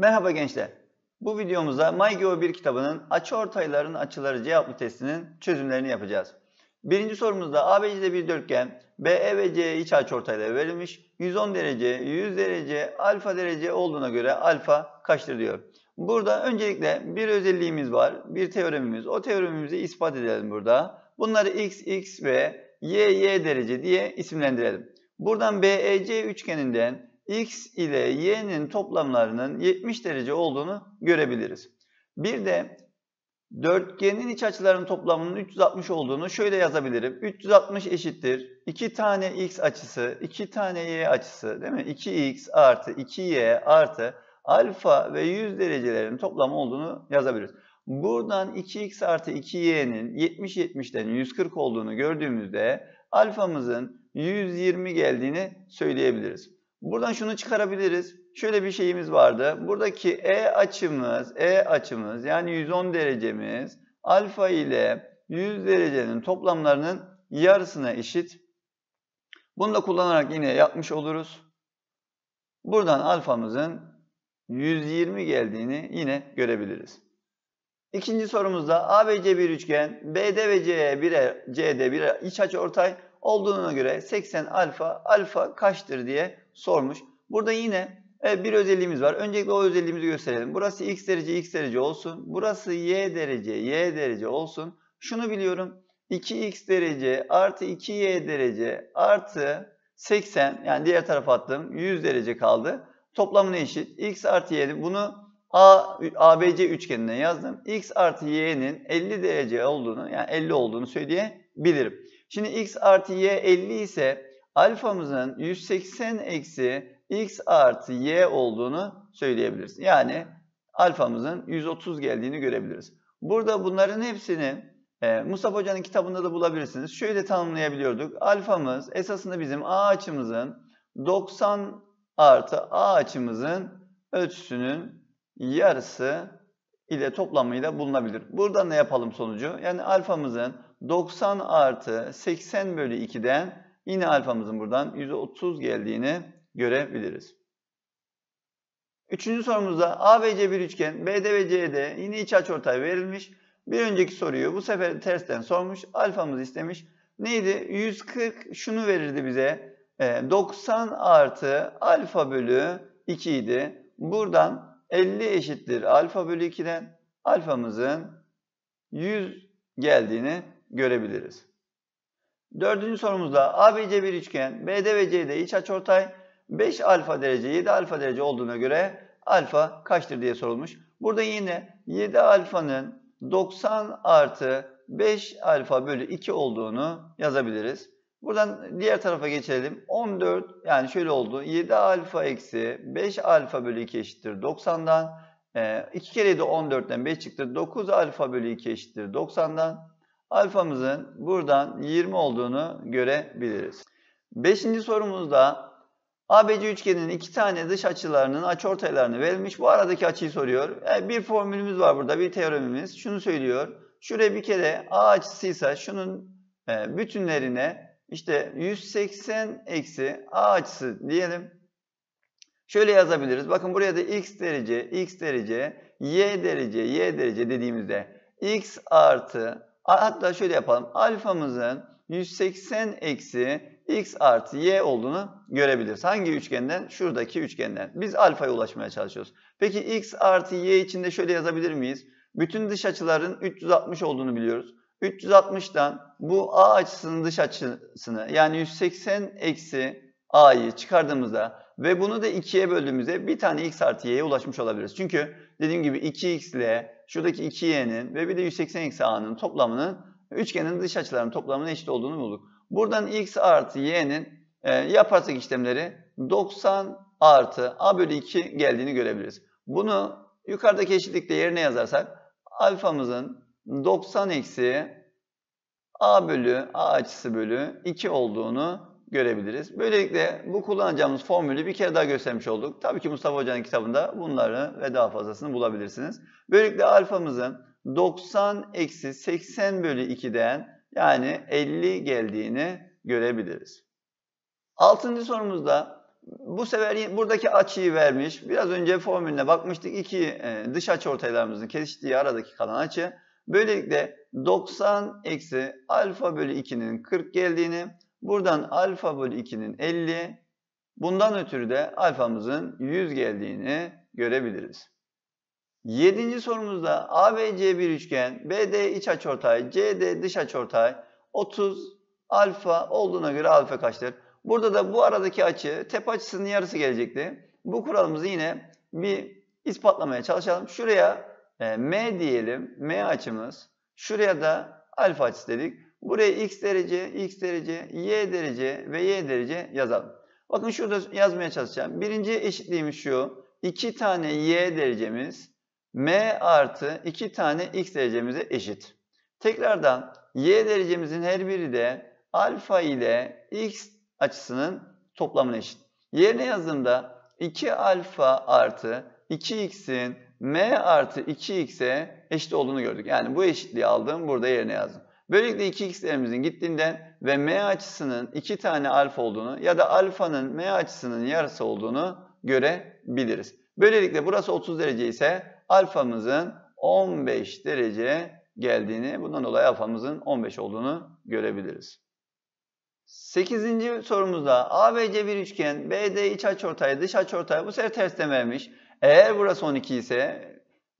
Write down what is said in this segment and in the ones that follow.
Merhaba gençler. Bu videomuzda MyGeo1 kitabının açı ortayların açıları cevaplı testinin çözümlerini yapacağız. Birinci sorumuzda ABC'de bir dörtgen BE ve CE iç açı ortayları verilmiş. 110 derece, 100 derece, alfa derece olduğuna göre alfa kaçtır diyor. Burada öncelikle bir özelliğimiz var, bir teoremimiz. O teoremimizi ispat edelim burada. Bunları x, x ve y, y derece diye isimlendirelim. Buradan BEC üçgeninden x ile y'nin toplamlarının 70 derece olduğunu görebiliriz. Bir de dörtgenin iç açılarının toplamının 360 olduğunu şöyle yazabilirim. 360 eşittir 2 tane x açısı, 2 tane y açısı değil mi? 2x artı 2y artı alfa ve 100 derecelerin toplamı olduğunu yazabiliriz. Buradan 2x artı 2y'nin 70-70'den 140 olduğunu gördüğümüzde alfamızın 120 geldiğini söyleyebiliriz. Buradan şunu çıkarabiliriz. Şöyle bir şeyimiz vardı. Buradaki E açımız, E açımız yani 110 derecemiz alfa ile 100 derecenin toplamlarının yarısına eşit. Bunu da kullanarak yine yapmış oluruz. Buradan alfamızın 120 geldiğini yine görebiliriz. İkinci sorumuzda ABC bir üçgen, BD ve CE bire, CD bir iç açı ortay olduğuna göre 80 alfa, alfa kaçtır diye sormuş. Burada yine evet, bir özelliğimiz var. Öncelikle o özelliğimizi gösterelim. Burası x derece x derece olsun. Burası y derece y derece olsun. Şunu biliyorum. 2x derece artı 2y derece artı 80 yani diğer tarafa attım 100 derece kaldı. Toplamına eşit. x artı y'nin bunu A, ABC üçgenine yazdım. x artı y'nin 50 derece olduğunu yani 50 olduğunu söyleyebilirim. Şimdi x artı y 50 ise alfamızın 180 eksi x artı y olduğunu söyleyebiliriz. Yani alfamızın 130 geldiğini görebiliriz. Burada bunların hepsini e, Mustafa Hoca'nın kitabında da bulabilirsiniz. Şöyle tanımlayabiliyorduk. Alfamız esasında bizim a açımızın 90 artı a açımızın ölçüsünün yarısı ile toplamıyla bulunabilir. Buradan ne yapalım sonucu? Yani alfamızın 90 artı 80 bölü 2'den yine alfamızın buradan %30 geldiğini görebiliriz. Üçüncü sorumuzda ABC bir üçgen, BD ve CD yine iç açıortay verilmiş. Bir önceki soruyu bu sefer tersten sormuş. Alfamız istemiş. Neydi? 140 şunu verirdi bize. 90 e, artı alfa bölü 2 idi. Buradan 50 eşittir alfa bölü 2'den alfamızın 100 geldiğini görebiliriz. Dördüncü sorumuzda ABC bir üçgen, BD ve CD iç açıortay 5 alfa derece 7 alfa derece olduğuna göre alfa kaçtır diye sorulmuş. Burada yine 7 alfanın 90 artı 5 alfa bölü 2 olduğunu yazabiliriz. Buradan diğer tarafa geçelim. 14 yani şöyle oldu. 7 alfa eksi 5 alfa bölü 2 eşittir 90'dan. E, 2 kere de 14'ten 5 çıktı. 9 alfa bölü 2 eşittir 90'dan alfamızın buradan 20 olduğunu görebiliriz. Beşinci sorumuzda ABC üçgeninin iki tane dış açılarının açıortaylarını verilmiş. Bu aradaki açıyı soruyor. Yani e, bir formülümüz var burada, bir teoremimiz. Şunu söylüyor. Şuraya bir kere A açısıysa şunun e, bütünlerine işte 180 eksi A açısı diyelim. Şöyle yazabiliriz. Bakın buraya da x derece, x derece, y derece, y derece dediğimizde x artı hatta şöyle yapalım. Alfamızın 180 eksi x artı y olduğunu görebiliriz. Hangi üçgenden? Şuradaki üçgenden. Biz alfaya ulaşmaya çalışıyoruz. Peki x artı y içinde şöyle yazabilir miyiz? Bütün dış açıların 360 olduğunu biliyoruz. 360'dan bu a açısının dış açısını yani 180 eksi a'yı çıkardığımızda ve bunu da 2'ye böldüğümüzde bir tane x artı y'ye ulaşmış olabiliriz. Çünkü dediğim gibi 2x ile şuradaki 2y'nin ve bir de 180 eksi a'nın toplamının üçgenin dış açılarının toplamının eşit olduğunu bulduk. Buradan x artı y'nin e, yaparsak işlemleri 90 artı a bölü 2 geldiğini görebiliriz. Bunu yukarıdaki eşitlikte yerine yazarsak alfamızın 90 eksi a bölü a açısı bölü 2 olduğunu görebiliriz. Böylelikle bu kullanacağımız formülü bir kere daha göstermiş olduk. Tabii ki Mustafa Hoca'nın kitabında bunları ve daha fazlasını bulabilirsiniz. Böylelikle alfamızın 90 eksi 80 bölü 2'den yani 50 geldiğini görebiliriz. Altıncı sorumuzda bu sefer buradaki açıyı vermiş. Biraz önce formülüne bakmıştık. İki e, dış açı ortaylarımızın kesiştiği aradaki kalan açı. Böylelikle 90 eksi alfa bölü 2'nin 40 geldiğini, Buradan alfa bölü 2'nin 50, bundan ötürü de alfamızın 100 geldiğini görebiliriz. Yedinci sorumuzda ABC bir üçgen, BD iç açıortay, CD dış açıortay 30 alfa olduğuna göre alfa kaçtır? Burada da bu aradaki açı tepe açısının yarısı gelecekti. Bu kuralımızı yine bir ispatlamaya çalışalım. Şuraya e, M diyelim, M açımız. Şuraya da alfa açısı dedik. Buraya x derece, x derece, y derece ve y derece yazalım. Bakın şurada yazmaya çalışacağım. Birinci eşitliğimiz şu. 2 tane y derecemiz m artı 2 tane x derecemize eşit. Tekrardan y derecemizin her biri de alfa ile x açısının toplamına eşit. Yerine yazdığımda 2 alfa artı 2x'in m artı 2x'e eşit olduğunu gördük. Yani bu eşitliği aldım burada yerine yazdım. Böylelikle 2x değerimizin gittiğinden ve m açısının 2 tane alfa olduğunu ya da alfanın m açısının yarısı olduğunu görebiliriz. Böylelikle burası 30 derece ise alfamızın 15 derece geldiğini, bundan dolayı alfamızın 15 olduğunu görebiliriz. 8. sorumuzda ABC bir üçgen, BD iç açıortay, dış açıortay bu sefer ters vermiş. Eğer burası 12 ise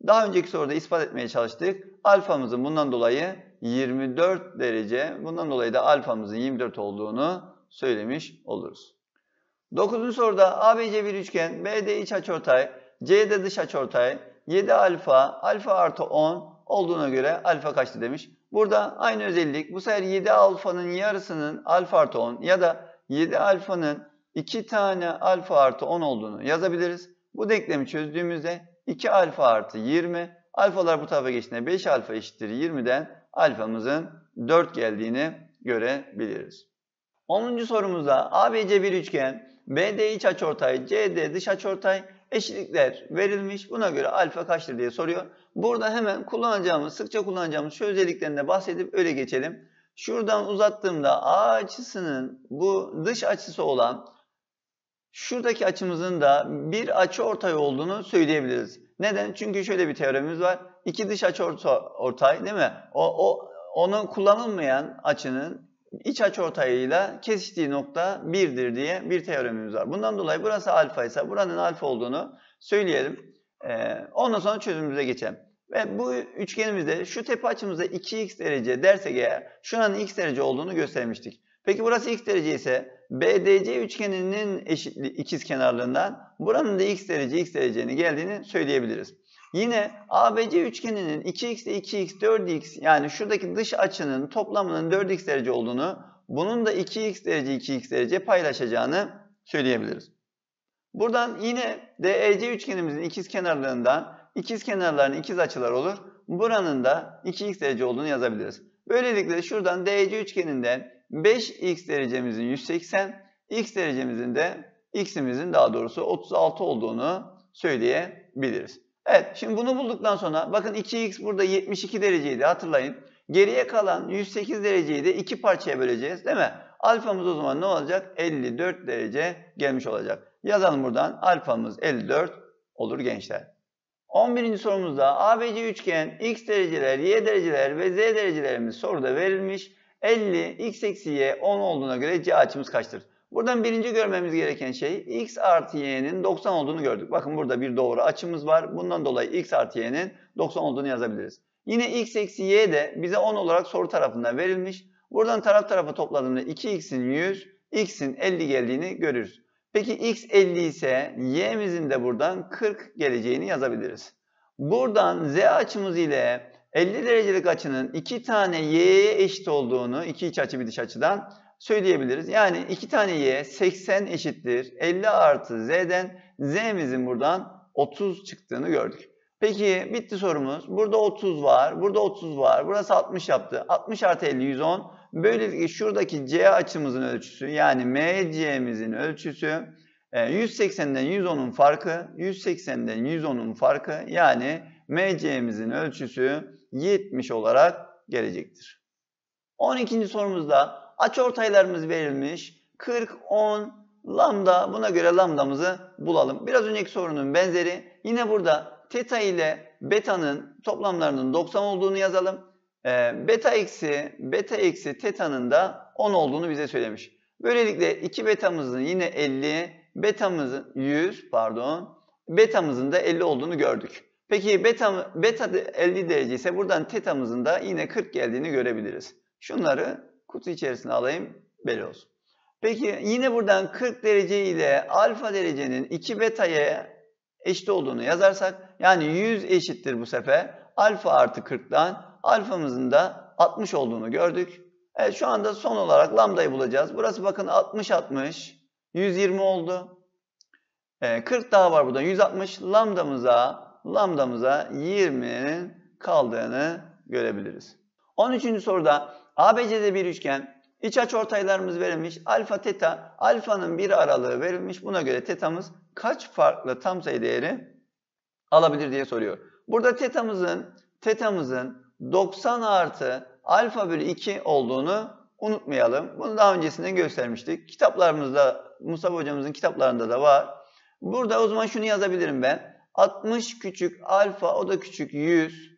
daha önceki soruda ispat etmeye çalıştık. Alfamızın bundan dolayı 24 derece. Bundan dolayı da alfamızın 24 olduğunu söylemiş oluruz. Dokuzuncu soruda ABC bir üçgen, BD iç açıortay, C'de dış açıortay, 7 alfa, alfa artı 10 olduğuna göre alfa kaçtı demiş. Burada aynı özellik. Bu sefer 7 alfanın yarısının alfa artı 10 ya da 7 alfanın 2 tane alfa artı 10 olduğunu yazabiliriz. Bu denklemi çözdüğümüzde 2 alfa artı 20, alfalar bu tarafa geçtiğinde 5 alfa eşittir 20'den alfamızın 4 geldiğini görebiliriz. 10. sorumuzda ABC bir üçgen, BD iç açıortay, CD dış açıortay eşitlikler verilmiş. Buna göre alfa kaçtır diye soruyor. Burada hemen kullanacağımız, sıkça kullanacağımız şu özelliklerinde bahsedip öyle geçelim. Şuradan uzattığımda A açısının bu dış açısı olan şuradaki açımızın da bir açı ortay olduğunu söyleyebiliriz. Neden? Çünkü şöyle bir teoremimiz var iki dış açı ortay değil mi? O, o onun kullanılmayan açının iç açı ortayıyla kesiştiği nokta 1'dir diye bir teoremimiz var. Bundan dolayı burası alfa ise buranın alfa olduğunu söyleyelim. Ee, ondan sonra çözümümüze geçelim. Ve bu üçgenimizde şu tepe açımızda 2x derece dersek eğer şuranın x derece olduğunu göstermiştik. Peki burası x derece ise BDC üçgeninin eşitli ikiz kenarlarından buranın da x derece x dereceni geldiğini söyleyebiliriz. Yine ABC üçgeninin 2x 2x 4x yani şuradaki dış açının toplamının 4x derece olduğunu bunun da 2x derece 2x derece paylaşacağını söyleyebiliriz. Buradan yine DEC üçgenimizin ikiz kenarlarından ikiz kenarların ikiz açılar olur. Buranın da 2x derece olduğunu yazabiliriz. Böylelikle şuradan DEC üçgeninden 5x derecemizin 180, x derecemizin de x'imizin daha doğrusu 36 olduğunu söyleyebiliriz. Evet şimdi bunu bulduktan sonra bakın 2x burada 72 dereceydi hatırlayın. Geriye kalan 108 dereceyi de iki parçaya böleceğiz değil mi? Alfamız o zaman ne olacak? 54 derece gelmiş olacak. Yazalım buradan alfamız 54 olur gençler. 11. sorumuzda ABC üçgen x dereceler, y dereceler ve z derecelerimiz soruda verilmiş. 50 x eksi y 10 olduğuna göre c açımız kaçtır? Buradan birinci görmemiz gereken şey x artı y'nin 90 olduğunu gördük. Bakın burada bir doğru açımız var. Bundan dolayı x artı y'nin 90 olduğunu yazabiliriz. Yine x eksi y de bize 10 olarak soru tarafında verilmiş. Buradan taraf tarafa topladığımda 2x'in 100, x'in 50 geldiğini görürüz. Peki x 50 ise y'mizin de buradan 40 geleceğini yazabiliriz. Buradan z açımız ile 50 derecelik açının 2 tane y'ye eşit olduğunu, iki iç açı bir dış açıdan söyleyebiliriz. Yani 2 tane y 80 eşittir 50 artı z'den z'mizin buradan 30 çıktığını gördük. Peki bitti sorumuz. Burada 30 var, burada 30 var. Burası 60 yaptı. 60 artı 50 110. Böylelikle şuradaki c açımızın ölçüsü yani mc'mizin ölçüsü 180'den e, 110'un farkı 180'den 110'un farkı yani mc'mizin ölçüsü 70 olarak gelecektir. 12. sorumuzda ortaylarımız verilmiş. 40, 10, lambda. Buna göre lambdamızı bulalım. Biraz önceki sorunun benzeri. Yine burada teta ile beta'nın toplamlarının 90 olduğunu yazalım. E, beta eksi beta eksi teta'nın da 10 olduğunu bize söylemiş. Böylelikle 2 betamızın yine 50, betamızın 100 pardon, betamızın da 50 olduğunu gördük. Peki beta, beta 50 derece ise buradan tetamızın da yine 40 geldiğini görebiliriz. Şunları kutu içerisine alayım belli olsun. Peki yine buradan 40 derece ile alfa derecenin 2 betaya eşit olduğunu yazarsak yani 100 eşittir bu sefer. Alfa artı 40'dan alfamızın da 60 olduğunu gördük. Evet şu anda son olarak lambdayı bulacağız. Burası bakın 60 60 120 oldu. 40 ee, daha var burada 160 lambdamıza lambdamıza 20'nin kaldığını görebiliriz. 13. soruda ABC'de bir üçgen. İç ortaylarımız verilmiş. Alfa teta. Alfanın bir aralığı verilmiş. Buna göre tetamız kaç farklı tam sayı değeri alabilir diye soruyor. Burada tetamızın tetamızın 90 artı alfa bölü 2 olduğunu unutmayalım. Bunu daha öncesinde göstermiştik. Kitaplarımızda, Mustafa hocamızın kitaplarında da var. Burada o zaman şunu yazabilirim ben. 60 küçük alfa o da küçük 100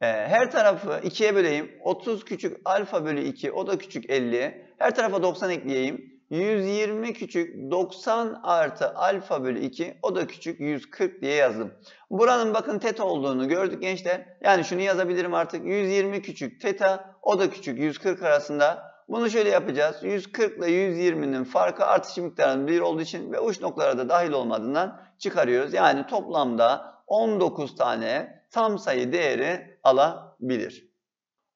ee, her tarafı 2'ye böleyim. 30 küçük alfa bölü 2 o da küçük 50. Her tarafa 90 ekleyeyim. 120 küçük 90 artı alfa bölü 2 o da küçük 140 diye yazdım. Buranın bakın teta olduğunu gördük gençler. Yani şunu yazabilirim artık. 120 küçük teta o da küçük 140 arasında. Bunu şöyle yapacağız. 140 ile 120'nin farkı artış miktarının 1 olduğu için ve uç noktalara da dahil olmadığından çıkarıyoruz. Yani toplamda 19 tane tam sayı değeri alabilir.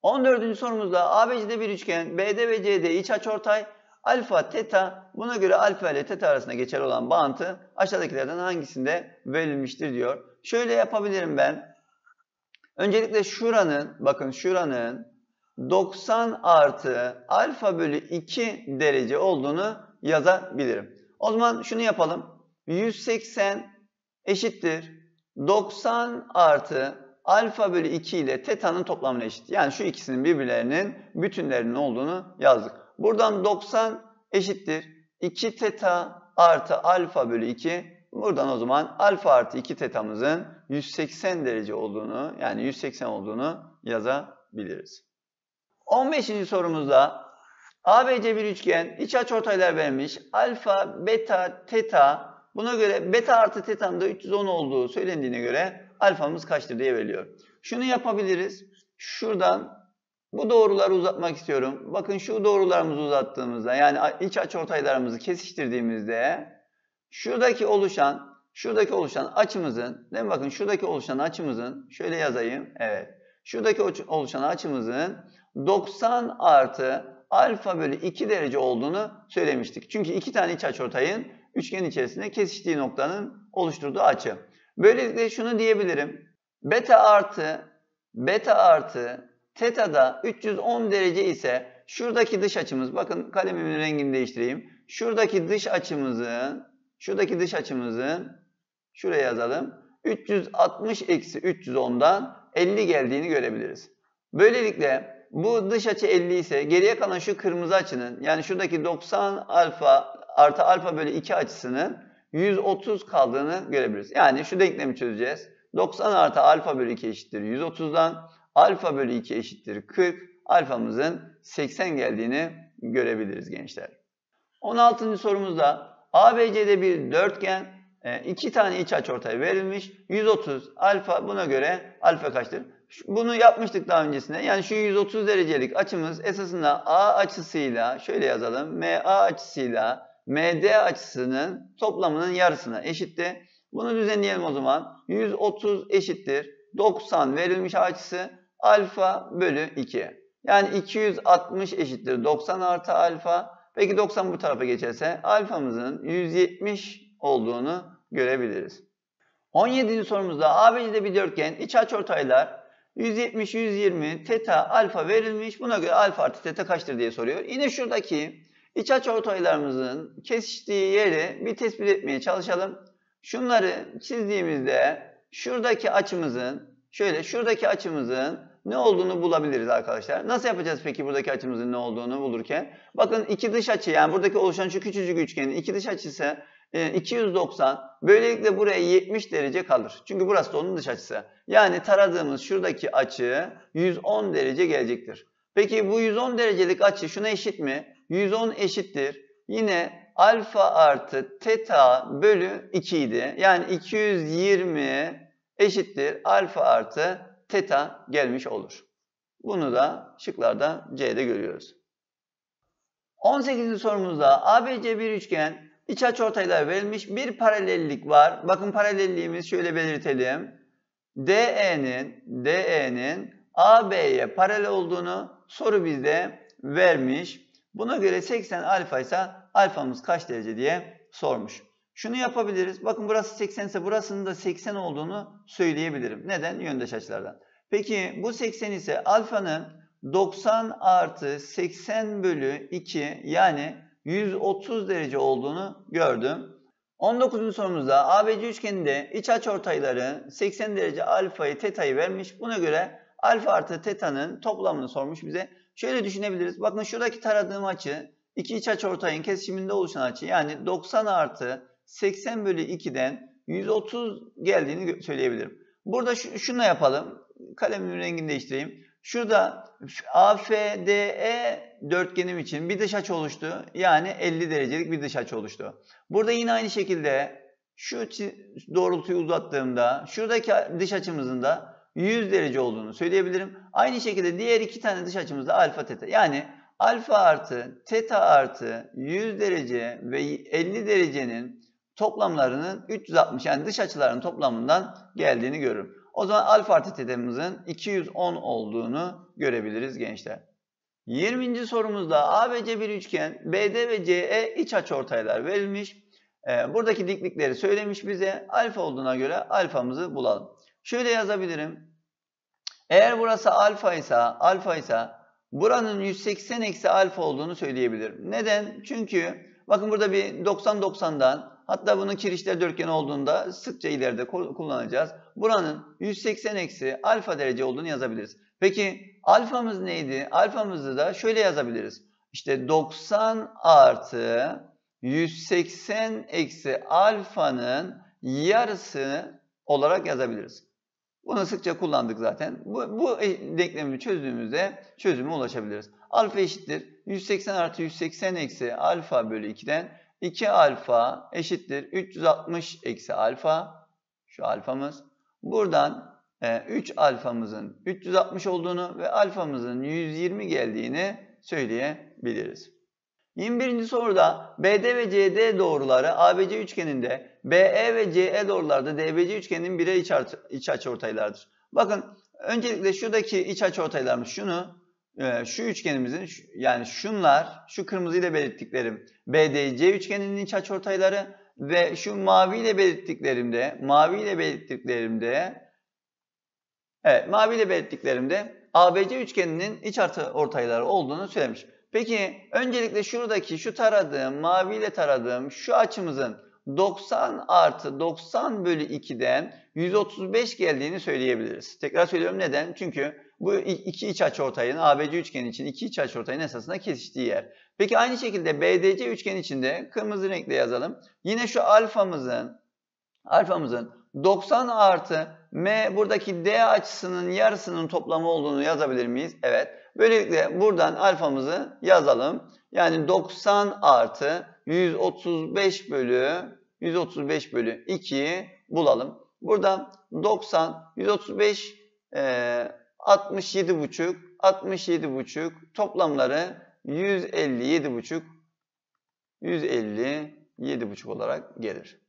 14. sorumuzda ABC'de bir üçgen, BD ve CD iç açıortay, alfa, teta buna göre alfa ile teta arasında geçerli olan bağıntı aşağıdakilerden hangisinde verilmiştir diyor. Şöyle yapabilirim ben. Öncelikle şuranın, bakın şuranın 90 artı alfa bölü 2 derece olduğunu yazabilirim. O zaman şunu yapalım. 180 eşittir 90 artı alfa bölü 2 ile teta'nın toplamına eşit. Yani şu ikisinin birbirlerinin bütünlerinin olduğunu yazdık. Buradan 90 eşittir. 2 teta artı alfa bölü 2. Buradan o zaman alfa artı 2 tetamızın 180 derece olduğunu yani 180 olduğunu yazabiliriz. 15. sorumuzda ABC bir üçgen iç açı ortaylar verilmiş. Alfa, beta, teta Buna göre beta artı tetan da 310 olduğu söylendiğine göre alfamız kaçtır diye veriliyor. Şunu yapabiliriz. Şuradan bu doğruları uzatmak istiyorum. Bakın şu doğrularımızı uzattığımızda yani iç açıortaylarımızı kesiştirdiğimizde şuradaki oluşan şuradaki oluşan açımızın değil mi? bakın şuradaki oluşan açımızın şöyle yazayım. Evet. Şuradaki oluşan açımızın 90 artı alfa bölü 2 derece olduğunu söylemiştik. Çünkü iki tane iç açıortayın üçgen içerisinde kesiştiği noktanın oluşturduğu açı. Böylelikle şunu diyebilirim. Beta artı beta artı teta'da 310 derece ise şuradaki dış açımız bakın kalemimin rengini değiştireyim. Şuradaki dış açımızın şuradaki dış açımızın şuraya yazalım. 360 eksi 310'dan 50 geldiğini görebiliriz. Böylelikle bu dış açı 50 ise geriye kalan şu kırmızı açının yani şuradaki 90 alfa artı alfa bölü 2 açısının 130 kaldığını görebiliriz. Yani şu denklemi çözeceğiz. 90 artı alfa bölü 2 eşittir 130'dan. Alfa bölü 2 eşittir 40. Alfamızın 80 geldiğini görebiliriz gençler. 16. sorumuzda ABC'de bir dörtgen e, iki tane iç ortaya verilmiş. 130 alfa buna göre alfa kaçtır? Bunu yapmıştık daha öncesinde. Yani şu 130 derecelik açımız esasında A açısıyla şöyle yazalım. MA açısıyla MD açısının toplamının yarısına eşitti. Bunu düzenleyelim o zaman. 130 eşittir. 90 verilmiş açısı alfa bölü 2. Yani 260 eşittir 90 artı alfa. Peki 90 bu tarafa geçerse alfamızın 170 olduğunu görebiliriz. 17. sorumuzda ABC'de bir dörtgen iç açıortaylar 170, 120, teta, alfa verilmiş. Buna göre alfa artı teta kaçtır diye soruyor. Yine şuradaki İç aç ortaylarımızın kesiştiği yeri bir tespit etmeye çalışalım. Şunları çizdiğimizde şuradaki açımızın şöyle şuradaki açımızın ne olduğunu bulabiliriz arkadaşlar. Nasıl yapacağız peki buradaki açımızın ne olduğunu bulurken? Bakın iki dış açı yani buradaki oluşan şu küçücük üçgenin iki dış açısı 290. E, böylelikle buraya 70 derece kalır. Çünkü burası da onun dış açısı. Yani taradığımız şuradaki açı 110 derece gelecektir. Peki bu 110 derecelik açı şuna eşit mi? 110 eşittir. Yine alfa artı teta bölü 2 idi. Yani 220 eşittir alfa artı teta gelmiş olur. Bunu da şıklarda C'de görüyoruz. 18. sorumuzda ABC bir üçgen iç açıortaylar verilmiş bir paralellik var. Bakın paralelliğimiz şöyle belirtelim. DE'nin DE'nin AB'ye paralel olduğunu soru bizde vermiş. Buna göre 80 alfa ise alfamız kaç derece diye sormuş. Şunu yapabiliriz. Bakın burası 80 ise burasının da 80 olduğunu söyleyebilirim. Neden? Yöndeş açılardan. Peki bu 80 ise alfanın 90 artı 80 bölü 2 yani 130 derece olduğunu gördüm. 19. sorumuzda ABC üçgeninde iç açıortayları 80 derece alfayı tetayı vermiş. Buna göre alfa artı tetanın toplamını sormuş bize. Şöyle düşünebiliriz. Bakın şuradaki taradığım açı iki iç açı ortayın kesişiminde oluşan açı. Yani 90 artı 80 bölü 2'den 130 geldiğini söyleyebilirim. Burada şunu yapalım. kalemimin rengini değiştireyim. Şurada AFDE dörtgenim için bir dış açı oluştu. Yani 50 derecelik bir dış açı oluştu. Burada yine aynı şekilde şu doğrultuyu uzattığımda şuradaki dış açımızın da 100 derece olduğunu söyleyebilirim. Aynı şekilde diğer iki tane dış açımız da alfa teta. Yani alfa artı teta artı 100 derece ve 50 derecenin toplamlarının 360 yani dış açıların toplamından geldiğini görürüm. O zaman alfa artı tetamızın 210 olduğunu görebiliriz gençler. 20. sorumuzda ABC bir üçgen, BD ve CE iç açı ortaylar verilmiş. Ee, buradaki diklikleri söylemiş bize. Alfa olduğuna göre alfamızı bulalım. Şöyle yazabilirim. Eğer burası alfa ise, alfa ise buranın 180 eksi alfa olduğunu söyleyebilirim. Neden? Çünkü bakın burada bir 90-90'dan hatta bunun kirişler dörtgen olduğunda sıkça ileride kullanacağız. Buranın 180 eksi alfa derece olduğunu yazabiliriz. Peki alfamız neydi? Alfamızı da şöyle yazabiliriz. İşte 90 artı 180 eksi alfanın yarısı olarak yazabiliriz. Bunu sıkça kullandık zaten. Bu, bu denklemi çözdüğümüzde çözüme ulaşabiliriz. Alfa eşittir 180 artı 180 eksi alfa bölü 2'den 2 alfa eşittir 360 eksi alfa. Şu alfamız. Buradan 3 e, alfamızın 360 olduğunu ve alfamızın 120 geldiğini söyleyebiliriz. 21. soruda BD ve CD doğruları ABC üçgeninde BE ve CE doğrularda DBC üçgeninin birer iç, iç ortaylardır. Bakın öncelikle şuradaki iç açı ortaylarımız, şunu e, şu üçgenimizin yani şunlar şu kırmızı ile belirttiklerim BDC üçgeninin iç açı ortayları ve şu mavi ile belirttiklerimde mavi ile belirttiklerimde evet mavi ile belirttiklerimde ABC üçgeninin iç artı ortayları olduğunu söylemiş. Peki öncelikle şuradaki şu taradığım mavi ile taradığım şu açımızın 90 artı 90 bölü 2'den 135 geldiğini söyleyebiliriz. Tekrar söylüyorum neden? Çünkü bu iki iç açıortayın ABC üçgeni için iki iç açıortayın esasında kesiştiği yer. Peki aynı şekilde BDC üçgeni içinde kırmızı renkle yazalım. Yine şu alfamızın alfamızın 90 artı M buradaki D açısının yarısının toplamı olduğunu yazabilir miyiz? Evet. Böylelikle buradan alfamızı yazalım. Yani 90 artı 135 bölü 135 bölü 2 bulalım. Burada 90, 135, e, 67 buçuk, 67 buçuk toplamları 157 buçuk, 157 buçuk olarak gelir.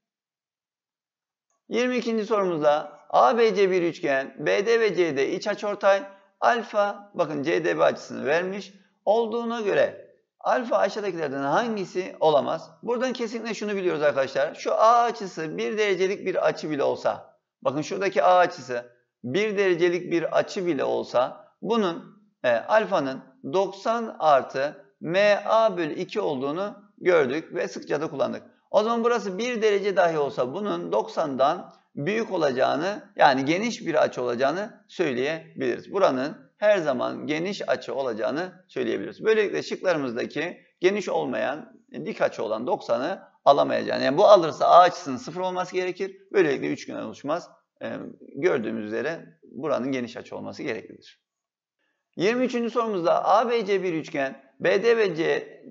22. sorumuzda ABC bir üçgen, BD ve CD iç açıortay, alfa bakın CDB açısını vermiş olduğuna göre Alfa aşağıdakilerden hangisi olamaz? Buradan kesinlikle şunu biliyoruz arkadaşlar. Şu A açısı 1 derecelik bir açı bile olsa, bakın şuradaki A açısı 1 derecelik bir açı bile olsa bunun e, alfanın 90 artı MA bölü 2 olduğunu gördük ve sıkça da kullandık. O zaman burası 1 derece dahi olsa bunun 90'dan büyük olacağını yani geniş bir açı olacağını söyleyebiliriz. Buranın her zaman geniş açı olacağını söyleyebiliriz. Böylelikle şıklarımızdaki geniş olmayan dik açı olan 90'ı alamayacağını. Yani bu alırsa A açısının sıfır olması gerekir. Böylelikle üçgen oluşmaz. Ee, gördüğümüz üzere buranın geniş açı olması gereklidir. 23. sorumuzda ABC bir üçgen, BD ve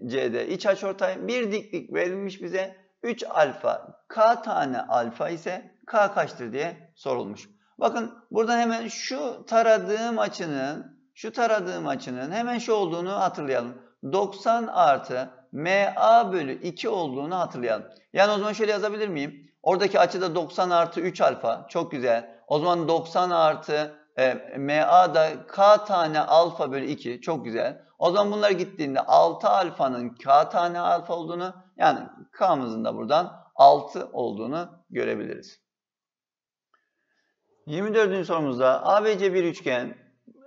CD iç açıortay bir diklik verilmiş bize. 3 alfa, K tane alfa ise K kaçtır diye sorulmuş. Bakın burada hemen şu taradığım açının, şu taradığım açının hemen şu olduğunu hatırlayalım. 90 artı MA bölü 2 olduğunu hatırlayalım. Yani o zaman şöyle yazabilir miyim? Oradaki açı da 90 artı 3 alfa. Çok güzel. O zaman 90 artı e, MA da K tane alfa bölü 2. Çok güzel. O zaman bunlar gittiğinde 6 alfanın K tane alfa olduğunu yani K'mızın da buradan 6 olduğunu görebiliriz. 24. sorumuzda ABC bir üçgen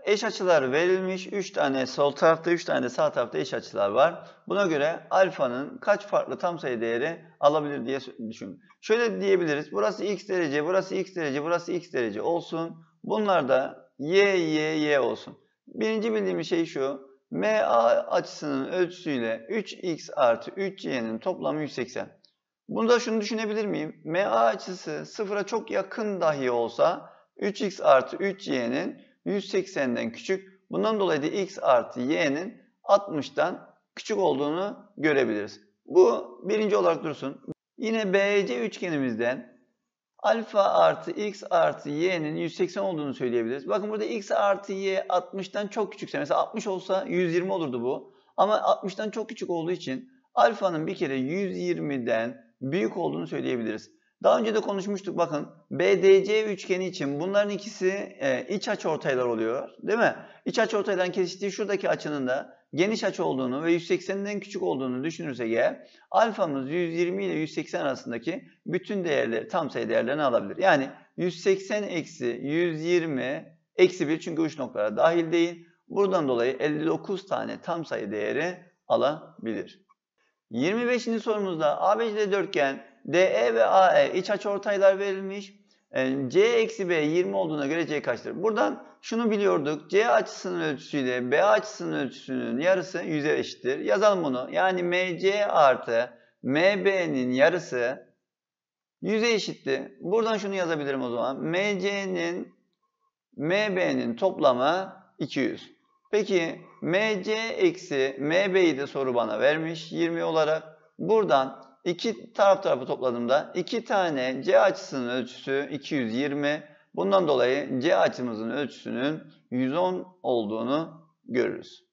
eş açılar verilmiş. 3 tane sol tarafta 3 tane de sağ tarafta eş açılar var. Buna göre alfanın kaç farklı tam sayı değeri alabilir diye düşün. Şöyle diyebiliriz. Burası x derece, burası x derece, burası x derece olsun. Bunlar da y, y, y olsun. Birinci bildiğimiz şey şu. MA açısının ölçüsüyle 3x artı 3y'nin toplamı 180. Bunu da şunu düşünebilir miyim? MA açısı sıfıra çok yakın dahi olsa 3x artı 3y'nin 180'den küçük. Bundan dolayı da x artı y'nin 60'dan küçük olduğunu görebiliriz. Bu birinci olarak dursun. Yine BC üçgenimizden alfa artı x artı y'nin 180 olduğunu söyleyebiliriz. Bakın burada x artı y 60'dan çok küçükse mesela 60 olsa 120 olurdu bu. Ama 60'dan çok küçük olduğu için alfanın bir kere 120'den büyük olduğunu söyleyebiliriz. Daha önce de konuşmuştuk bakın. BDC üçgeni için bunların ikisi e, iç açı ortaylar oluyor. Değil mi? İç açı ortayların kesiştiği şuradaki açının da geniş açı olduğunu ve 180'den küçük olduğunu düşünürsek eğer alfamız 120 ile 180 arasındaki bütün değerleri tam sayı değerlerini alabilir. Yani 180 eksi 120 eksi 1 çünkü uç noktalara dahil değil. Buradan dolayı 59 tane tam sayı değeri alabilir. 25. sorumuzda ABCD dörtgen DE ve AE iç açıortaylar verilmiş. E, C eksi B 20 olduğuna göre C kaçtır? Buradan şunu biliyorduk. C açısının ölçüsüyle B açısının ölçüsünün yarısı 100'e eşittir. Yazalım bunu. Yani MC artı MB'nin yarısı 100'e eşitti. Buradan şunu yazabilirim o zaman. MC'nin MB'nin toplamı 200. Peki MC eksi MB'yi de soru bana vermiş 20 olarak. Buradan iki taraf tarafı topladığımda iki tane C açısının ölçüsü 220. Bundan dolayı C açımızın ölçüsünün 110 olduğunu görürüz.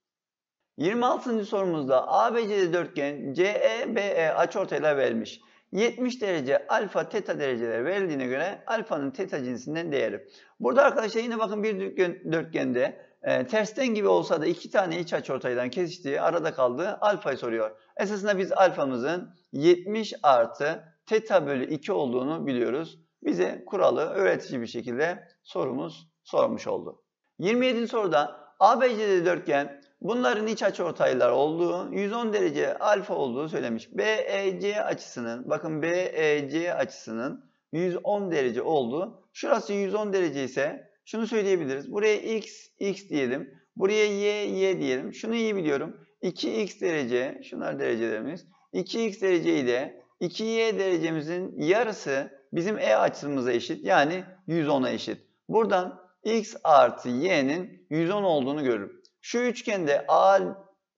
26. sorumuzda ABCD dörtgen CEBE açıortaylar verilmiş. 70 derece alfa teta dereceleri verildiğine göre alfanın teta cinsinden değeri. Burada arkadaşlar yine bakın bir dörtgende e, tersten gibi olsa da iki tane iç açıortaydan kesiştiği arada kaldığı alfayı soruyor. Esasında biz alfamızın 70 artı teta bölü 2 olduğunu biliyoruz. Bize kuralı öğretici bir şekilde sorumuz sormuş oldu. 27. soruda ABCD dörtgen bunların iç açıortaylar olduğu 110 derece alfa olduğu söylemiş. BEC açısının bakın BEC açısının 110 derece olduğu şurası 110 derece ise şunu söyleyebiliriz. Buraya x, x diyelim. Buraya y, y diyelim. Şunu iyi biliyorum. 2x derece, şunlar derecelerimiz. 2x derece ile 2y derecemizin yarısı bizim e açımıza eşit. Yani 110'a eşit. Buradan x artı y'nin 110 olduğunu görürüm. Şu üçgende a,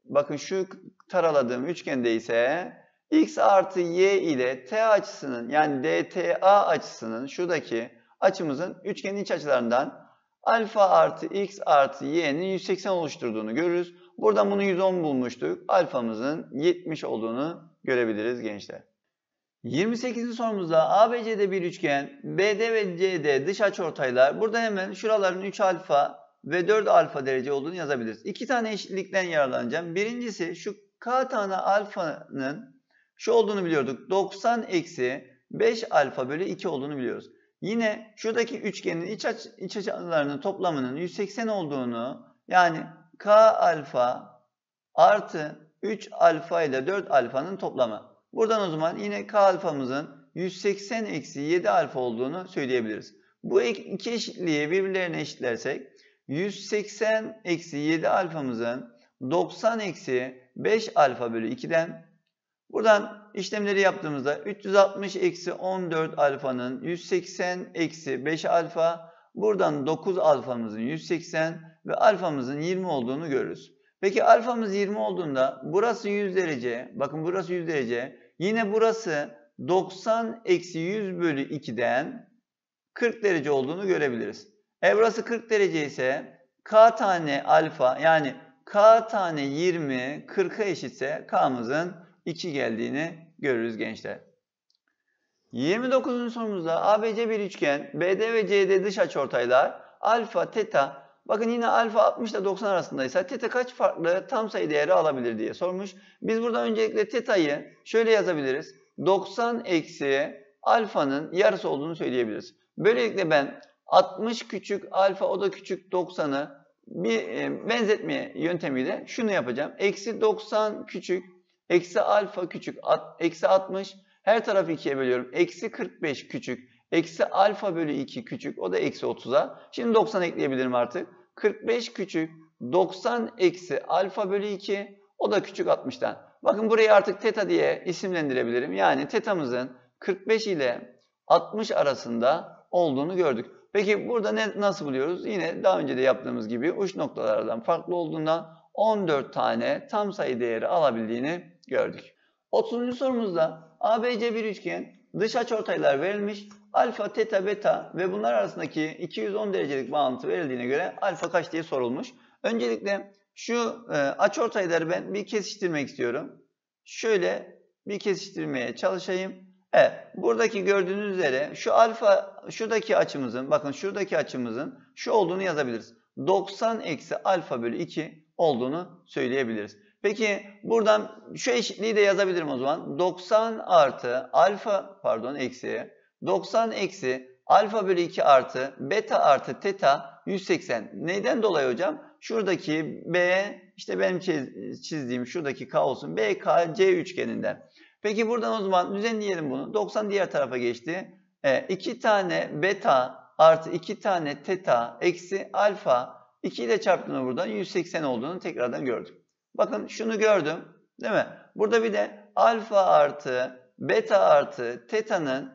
bakın şu taraladığım üçgende ise x artı y ile t açısının yani dta açısının şuradaki açımızın üçgenin iç açılarından alfa artı x artı y'nin 180 oluşturduğunu görürüz. Buradan bunu 110 bulmuştuk. Alfamızın 70 olduğunu görebiliriz gençler. 28. sorumuzda ABC'de bir üçgen, BD ve CD dış açıortaylar. Burada hemen şuraların 3 alfa ve 4 alfa derece olduğunu yazabiliriz. İki tane eşitlikten yararlanacağım. Birincisi şu k tane alfanın şu olduğunu biliyorduk. 90 eksi 5 alfa bölü 2 olduğunu biliyoruz. Yine şuradaki üçgenin iç, aç, iç açılarının toplamının 180 olduğunu yani K alfa artı 3 alfa ile 4 alfanın toplamı. Buradan o zaman yine K alfamızın 180 eksi 7 alfa olduğunu söyleyebiliriz. Bu iki eşitliği birbirlerine eşitlersek 180 eksi 7 alfamızın 90 eksi 5 alfa bölü 2'den Buradan işlemleri yaptığımızda 360 eksi 14 alfanın 180 eksi 5 alfa buradan 9 alfamızın 180 ve alfamızın 20 olduğunu görürüz. Peki alfamız 20 olduğunda burası 100 derece bakın burası 100 derece yine burası 90 eksi 100 bölü 2'den 40 derece olduğunu görebiliriz. E burası 40 derece ise k tane alfa yani k tane 20 40'a eşitse k'mızın 2 geldiğini görürüz gençler. 29. sorumuzda ABC bir üçgen, BD ve CD dış açıortaylar, alfa, teta, bakın yine alfa 60 ile 90 arasındaysa teta kaç farklı tam sayı değeri alabilir diye sormuş. Biz buradan öncelikle teta'yı şöyle yazabiliriz. 90 eksi alfanın yarısı olduğunu söyleyebiliriz. Böylelikle ben 60 küçük alfa o da küçük 90'ı bir e, benzetme yöntemiyle şunu yapacağım. Eksi 90 küçük Eksi alfa küçük at, eksi 60. Her tarafı ikiye bölüyorum. Eksi 45 küçük. Eksi alfa bölü 2 küçük. O da eksi 30'a. Şimdi 90 ekleyebilirim artık. 45 küçük. 90 eksi alfa bölü 2. O da küçük 60'tan. Bakın burayı artık teta diye isimlendirebilirim. Yani tetamızın 45 ile 60 arasında olduğunu gördük. Peki burada ne, nasıl buluyoruz? Yine daha önce de yaptığımız gibi uç noktalardan farklı olduğundan 14 tane tam sayı değeri alabildiğini gördük. 30. sorumuzda ABC bir üçgen dış açıortaylar verilmiş. Alfa, teta, beta ve bunlar arasındaki 210 derecelik bağıntı verildiğine göre alfa kaç diye sorulmuş. Öncelikle şu e, açıortayları ben bir kesiştirmek istiyorum. Şöyle bir kesiştirmeye çalışayım. Evet, buradaki gördüğünüz üzere şu alfa şuradaki açımızın bakın şuradaki açımızın şu olduğunu yazabiliriz. 90 eksi alfa bölü 2 olduğunu söyleyebiliriz. Peki buradan şu eşitliği de yazabilirim o zaman. 90 artı alfa pardon eksi 90 eksi alfa bölü 2 artı beta artı teta 180. Neyden dolayı hocam? Şuradaki B işte benim çizdiğim şuradaki K olsun. BKC üçgeninden. Peki buradan o zaman düzenleyelim bunu. 90 diğer tarafa geçti. 2 e, tane beta artı 2 tane teta eksi alfa 2 ile çarptığını buradan 180 olduğunu tekrardan gördüm. Bakın şunu gördüm değil mi? Burada bir de alfa artı beta artı teta'nın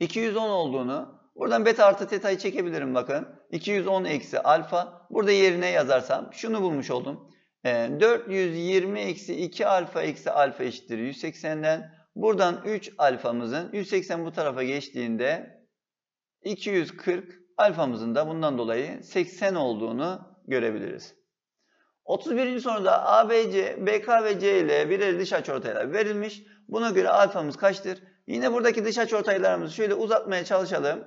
210 olduğunu buradan beta artı teta'yı çekebilirim bakın. 210 eksi alfa burada yerine yazarsam şunu bulmuş oldum. 420 ee, eksi 2 alfa eksi alfa eşittir 180'den. Buradan 3 alfamızın 180 bu tarafa geçtiğinde 240 alfamızın da bundan dolayı 80 olduğunu görebiliriz. 31. soruda ABC, BK ve C ile birer dış açıortaylar verilmiş. Buna göre alfamız kaçtır? Yine buradaki dış açıortaylarımızı şöyle uzatmaya çalışalım.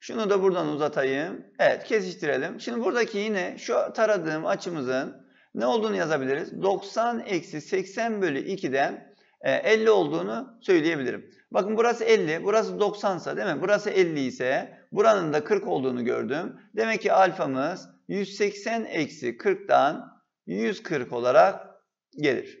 Şunu da buradan uzatayım. Evet kesiştirelim. Şimdi buradaki yine şu taradığım açımızın ne olduğunu yazabiliriz? 90 eksi 80 bölü 2'den 50 e, olduğunu söyleyebilirim. Bakın burası 50, burası 90 ise değil mi? Burası 50 ise buranın da 40 olduğunu gördüm. Demek ki alfamız 180 eksi 40'dan 140 olarak gelir.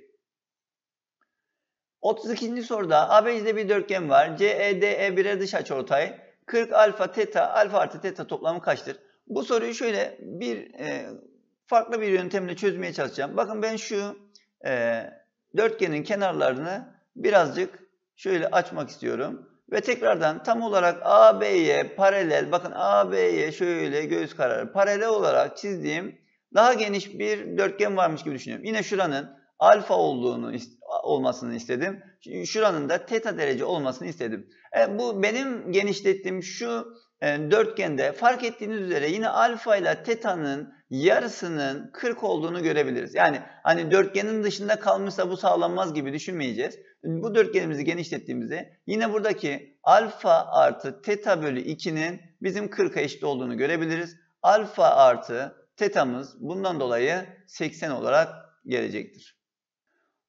32. soruda ABC'de bir dörtgen var. CEDE birer dış açıortay. 40 alfa teta alfa artı teta toplamı kaçtır? Bu soruyu şöyle bir e, farklı bir yöntemle çözmeye çalışacağım. Bakın ben şu e, dörtgenin kenarlarını birazcık şöyle açmak istiyorum. Ve tekrardan tam olarak AB'ye paralel, bakın AB'ye şöyle göz kararı paralel olarak çizdiğim daha geniş bir dörtgen varmış gibi düşünüyorum. Yine şuranın alfa olduğunu olmasını istedim. Şuranın da teta derece olmasını istedim. E, bu benim genişlettiğim şu e, dörtgende fark ettiğiniz üzere yine alfa ile teta'nın yarısının 40 olduğunu görebiliriz. Yani hani dörtgenin dışında kalmışsa bu sağlanmaz gibi düşünmeyeceğiz bu dörtgenimizi genişlettiğimizde yine buradaki alfa artı teta bölü 2'nin bizim 40'a eşit olduğunu görebiliriz. Alfa artı tetamız bundan dolayı 80 olarak gelecektir.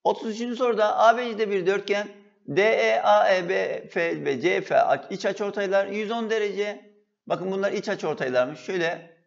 33. soruda ABC'de bir dörtgen DE, AE, BF ve CF iç açıortaylar 110 derece. Bakın bunlar iç açıortaylarmış. Şöyle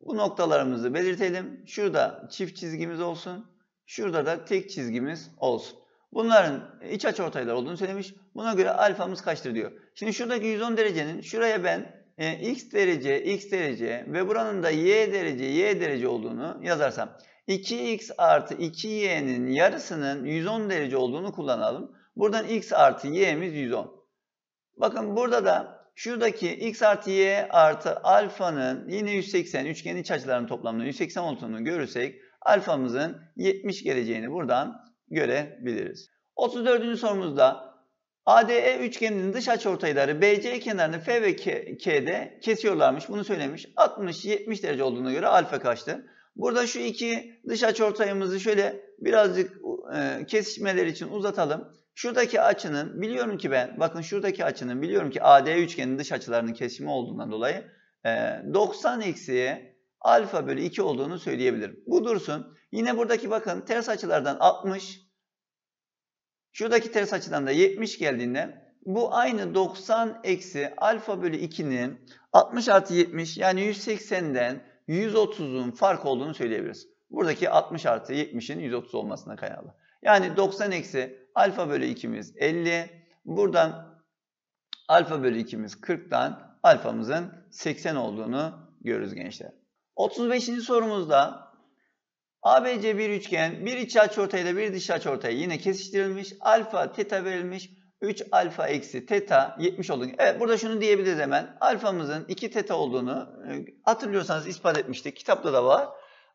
bu noktalarımızı belirtelim. Şurada çift çizgimiz olsun. Şurada da tek çizgimiz olsun. Bunların iç açı ortaylar olduğunu söylemiş. Buna göre alfamız kaçtır diyor. Şimdi şuradaki 110 derecenin şuraya ben e, x derece, x derece ve buranın da y derece, y derece olduğunu yazarsam 2x artı 2y'nin yarısının 110 derece olduğunu kullanalım. Buradan x artı y'miz 110. Bakın burada da şuradaki x artı y artı alfanın yine 180 üçgenin iç açılarının toplamının 180 olduğunu görürsek alfamızın 70 geleceğini buradan görebiliriz. 34. sorumuzda ADE üçgeninin dış açı ortayları BC kenarını F ve K'de kesiyorlarmış. Bunu söylemiş. 60-70 derece olduğuna göre alfa kaçtı? Burada şu iki dış açı ortayımızı şöyle birazcık e, kesişmeler için uzatalım. Şuradaki açının biliyorum ki ben bakın şuradaki açının biliyorum ki AD e üçgenin dış açılarının kesimi olduğundan dolayı 90 e, eksiye alfa bölü 2 olduğunu söyleyebilirim. Bu dursun. Yine buradaki bakın ters açılardan 60, şuradaki ters açıdan da 70 geldiğinde bu aynı 90 eksi alfa bölü 2'nin 60 artı 70 yani 180'den 130'un fark olduğunu söyleyebiliriz. Buradaki 60 artı 70'in 130 olmasına kayalı. Yani 90 eksi alfa bölü 2'miz 50. Buradan alfa bölü 2'miz 40'tan alfamızın 80 olduğunu görürüz gençler. 35. sorumuzda ABC bir üçgen, bir iç açıortayla bir dış açıortay yine kesiştirilmiş. Alfa, teta verilmiş. 3 alfa eksi teta 70 olduğunu. Evet burada şunu diyebiliriz hemen. Alfamızın 2 teta olduğunu e, hatırlıyorsanız ispat etmiştik. Kitapta da var.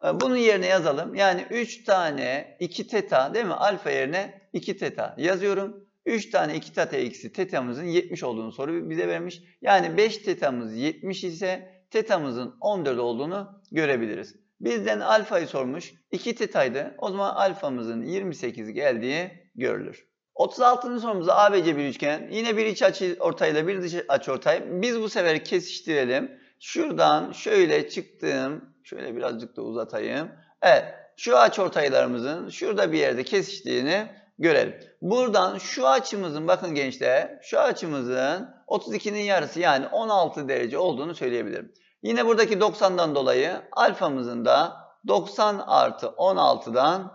E, bunun yerine yazalım. Yani 3 tane 2 teta değil mi? Alfa yerine 2 teta yazıyorum. 3 tane 2 teta eksi tetamızın 70 olduğunu soru bize vermiş. Yani 5 tetamız 70 ise tetamızın 14 olduğunu görebiliriz. Bizden alfayı sormuş. 2 tetaydı. O zaman alfamızın 28 geldiği görülür. 36. sorumuzda ABC bir üçgen. Yine bir iç açı ortayla bir dış açı ortay. Biz bu sefer kesiştirelim. Şuradan şöyle çıktım. Şöyle birazcık da uzatayım. Evet. Şu aç ortaylarımızın şurada bir yerde kesiştiğini görelim. Buradan şu açımızın bakın gençler şu açımızın 32'nin yarısı yani 16 derece olduğunu söyleyebilirim. Yine buradaki 90'dan dolayı alfamızın da 90 artı 16'dan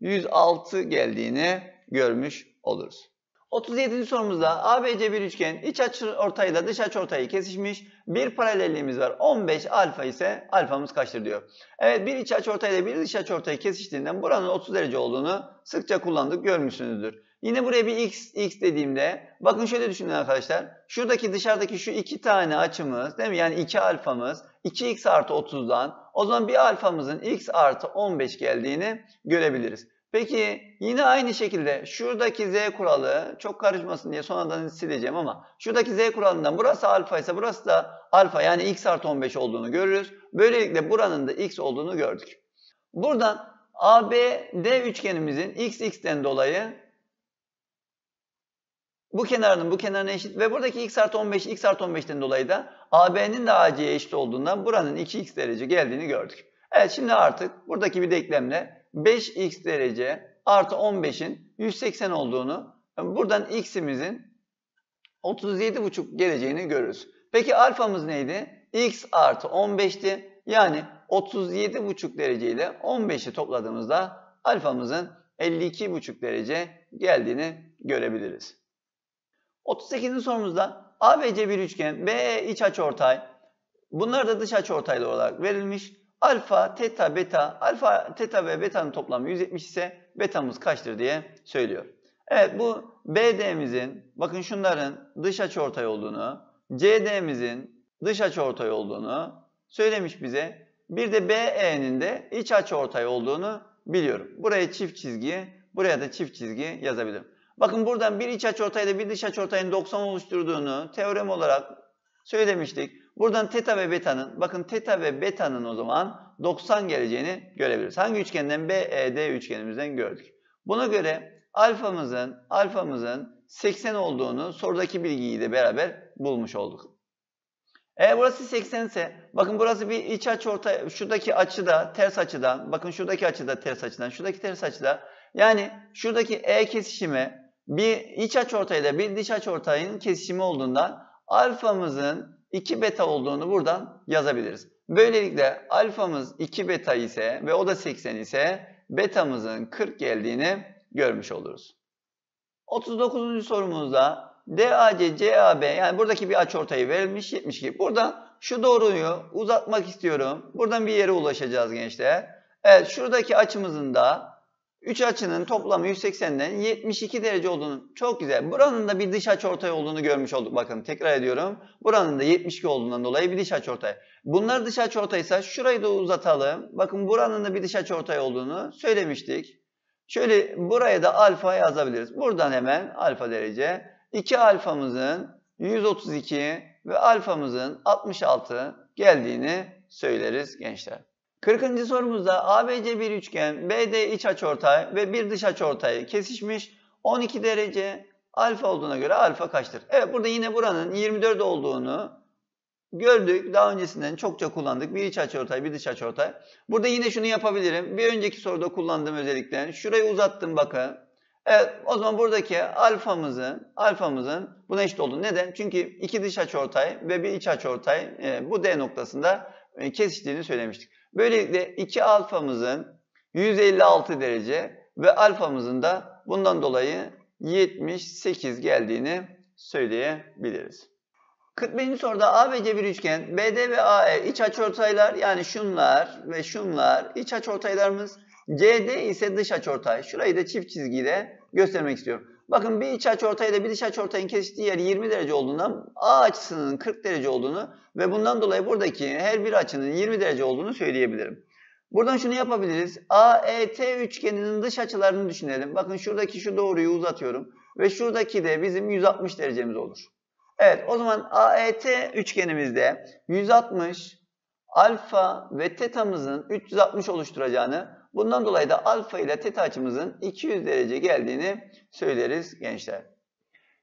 106 geldiğini görmüş oluruz. 37. sorumuzda ABC bir üçgen iç açı ortayla dış açı ortayı kesişmiş. Bir paralelliğimiz var. 15 alfa ise alfamız kaçtır diyor. Evet bir iç açı ortayla bir dış açı ortayı kesiştiğinden buranın 30 derece olduğunu sıkça kullandık görmüşsünüzdür. Yine buraya bir x, x dediğimde bakın şöyle düşünün arkadaşlar. Şuradaki dışarıdaki şu iki tane açımız değil mi? Yani iki alfamız 2x artı 30'dan o zaman bir alfamızın x artı 15 geldiğini görebiliriz. Peki yine aynı şekilde şuradaki z kuralı çok karışmasın diye sonradan sileceğim ama şuradaki z kuralından burası alfa ise burası da alfa yani x artı 15 olduğunu görürüz. Böylelikle buranın da x olduğunu gördük. Buradan ABD üçgenimizin x x'ten dolayı bu kenarının bu kenarına eşit ve buradaki x artı 15, x artı 15'ten dolayı da AB'nin de AC'ye eşit olduğundan buranın 2x derece geldiğini gördük. Evet şimdi artık buradaki bir denklemle 5x derece artı 15'in 180 olduğunu buradan x'imizin 37,5 geleceğini görürüz. Peki alfamız neydi? x artı 15'ti. Yani 37,5 derece ile 15'i topladığımızda alfamızın 52,5 derece geldiğini görebiliriz. 38. sorumuzda ABC bir üçgen, BE iç açıortay. Bunlar da dış açıortaylı olarak verilmiş. Alfa, teta, beta, alfa, teta ve beta'nın toplamı 170 ise betamız kaçtır diye söylüyor. Evet bu BD'mizin bakın şunların dış açıortay olduğunu, CD'mizin dış açıortay olduğunu söylemiş bize. Bir de BE'nin de iç açıortay olduğunu biliyorum. Buraya çift çizgi, buraya da çift çizgi yazabilirim. Bakın buradan bir iç açıortayla bir dış açıortayın 90 oluşturduğunu teorem olarak söylemiştik. Buradan teta ve beta'nın bakın teta ve beta'nın o zaman 90 geleceğini görebiliriz. Hangi üçgenden? BED üçgenimizden gördük. Buna göre alfamızın alfamızın 80 olduğunu sorudaki bilgiyi de beraber bulmuş olduk. Eğer burası 80 ise bakın burası bir iç açı orta şuradaki da ters açıdan bakın şuradaki açı da ters açıdan şuradaki ters açıda yani şuradaki E kesişimi bir iç aç ortayla bir dış aç ortayın kesişimi olduğundan alfamızın 2 beta olduğunu buradan yazabiliriz. Böylelikle alfamız 2 beta ise ve o da 80 ise betamızın 40 geldiğini görmüş oluruz. 39. sorumuzda DAC, CAB yani buradaki bir açıortayı verilmiş 72. Buradan şu doğruyu uzatmak istiyorum. Buradan bir yere ulaşacağız gençler. Evet şuradaki açımızın da 3 açının toplamı 180'den 72 derece olduğunu çok güzel. Buranın da bir dış açı ortay olduğunu görmüş olduk. Bakın tekrar ediyorum. Buranın da 72 olduğundan dolayı bir dış açı ortay. Bunlar dış açı ortaysa şurayı da uzatalım. Bakın buranın da bir dış açı ortay olduğunu söylemiştik. Şöyle buraya da alfa yazabiliriz. Buradan hemen alfa derece. 2 alfamızın 132 ve alfamızın 66 geldiğini söyleriz gençler. 40. sorumuzda ABC bir üçgen, BD iç açıortay ve bir dış açıortay kesişmiş. 12 derece alfa olduğuna göre alfa kaçtır? Evet burada yine buranın 24 olduğunu gördük. Daha öncesinden çokça kullandık. Bir iç açıortay, bir dış açıortay. Burada yine şunu yapabilirim. Bir önceki soruda kullandığım özellikten şurayı uzattım bakın. Evet o zaman buradaki alfamızın alfamızın buna eşit olduğunu. Neden? Çünkü iki dış açıortay ve bir iç açıortay e, bu D noktasında e, kesiştiğini söylemiştik. Böylelikle 2 alfamızın 156 derece ve alfamızın da bundan dolayı 78 geldiğini söyleyebiliriz. 45. soruda ABC bir üçgen, BD ve AE iç açıortaylar yani şunlar ve şunlar iç açıortaylarımız. CD ise dış açıortay. Şurayı da çift çizgiyle göstermek istiyorum. Bakın bir iç açıortay ile bir dış ortayın kesiştiği yer 20 derece olduğundan A açısının 40 derece olduğunu ve bundan dolayı buradaki her bir açının 20 derece olduğunu söyleyebilirim. Buradan şunu yapabiliriz. AET üçgeninin dış açılarını düşünelim. Bakın şuradaki şu doğruyu uzatıyorum ve şuradaki de bizim 160 derecemiz olur. Evet o zaman AET üçgenimizde 160 alfa ve tetamızın 360 oluşturacağını Bundan dolayı da alfa ile teta açımızın 200 derece geldiğini söyleriz gençler.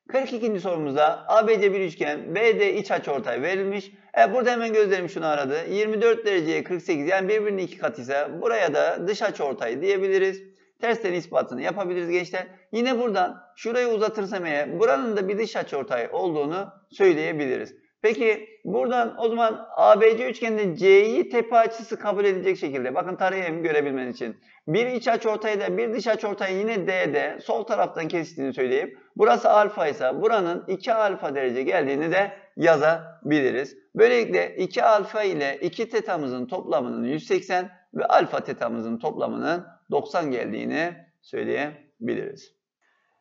42. sorumuzda ABC bir üçgen BD iç açıortay verilmiş. E burada hemen gözlerim şunu aradı. 24 dereceye 48 yani birbirinin iki katı ise buraya da dış açıortay diyebiliriz. Tersten ispatını yapabiliriz gençler. Yine buradan şurayı uzatırsam eğer buranın da bir dış açıortay olduğunu söyleyebiliriz. Peki buradan o zaman ABC üçgeninde C'yi tepe açısı kabul edilecek şekilde bakın tarihimi görebilmen için bir iç açıortay ile bir dış açıortay yine D'de sol taraftan kesiştiğini söyleyeyim burası alfa ise buranın 2 alfa derece geldiğini de yazabiliriz. Böylelikle 2 alfa ile 2 tetamızın toplamının 180 ve alfa tetamızın toplamının 90 geldiğini söyleyebiliriz.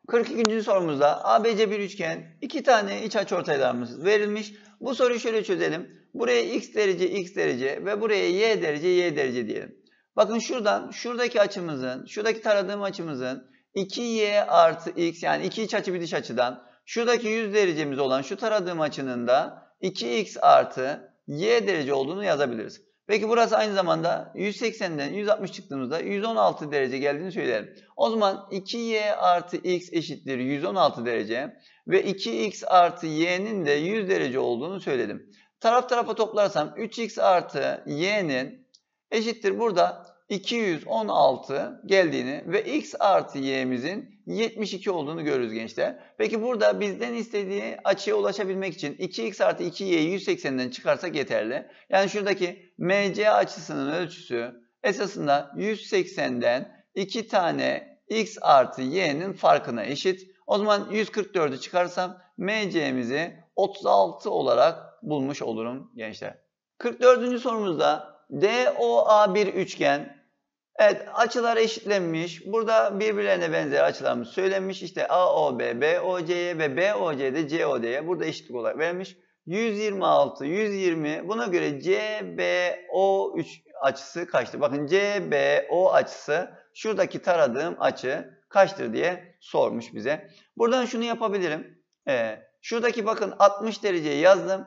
42. sorumuzda ABC bir üçgen iki tane iç açıortaylarımız verilmiş. Bu soruyu şöyle çözelim. Buraya x derece x derece ve buraya y derece y derece diyelim. Bakın şuradan şuradaki açımızın, şuradaki taradığım açımızın 2y artı x yani iki iç açı bir dış açıdan şuradaki 100 derecemiz olan şu taradığım açının da 2x artı y derece olduğunu yazabiliriz. Peki burası aynı zamanda 180'den 160 çıktığımızda 116 derece geldiğini söylerim. O zaman 2y artı x eşittir 116 derece ve 2x artı y'nin de 100 derece olduğunu söyledim. Taraf tarafa toplarsam 3x artı y'nin eşittir burada 216 geldiğini ve x artı y'mizin 72 olduğunu görürüz gençler. Peki burada bizden istediği açıya ulaşabilmek için 2x artı 2y'yi 180'den çıkarsak yeterli. Yani şuradaki mc açısının ölçüsü esasında 180'den 2 tane x artı y'nin farkına eşit. O zaman 144'ü çıkarsam mc'mizi 36 olarak bulmuş olurum gençler. 44. sorumuzda DOA bir üçgen. Evet açılar eşitlenmiş. Burada birbirlerine benzer açılarımız söylenmiş. İşte AOB, BOC'ye ve BOC'de COD'ye burada eşitlik olarak verilmiş. 126, 120. Buna göre CBO 3 açısı kaçtır? Bakın CBO açısı şuradaki taradığım açı kaçtır diye sormuş bize. Buradan şunu yapabilirim. Ee, şuradaki bakın 60 dereceyi yazdım.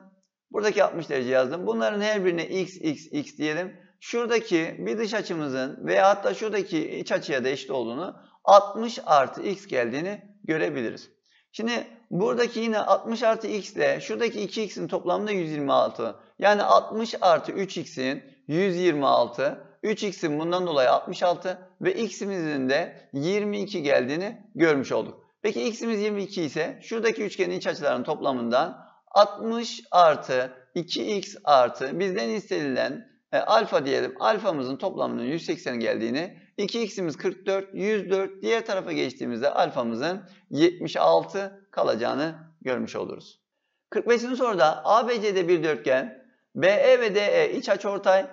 Buradaki 60 derece yazdım. Bunların her birine x, x, x diyelim. Şuradaki bir dış açımızın veya hatta şuradaki iç açıya da eşit olduğunu 60 artı x geldiğini görebiliriz. Şimdi buradaki yine 60 artı x ile şuradaki 2x'in toplamında 126. Yani 60 artı 3x'in 126, 3x'in bundan dolayı 66 ve x'imizin de 22 geldiğini görmüş olduk. Peki x'imiz 22 ise şuradaki üçgenin iç açılarının toplamından 60 artı 2x artı bizden istenilen e, alfa diyelim. Alfamızın toplamının 180 geldiğini 2x'imiz 44, 104. Diğer tarafa geçtiğimizde alfamızın 76 kalacağını görmüş oluruz. 45. soruda ABC'de bir dörtgen, BE ve DE iç açıortay,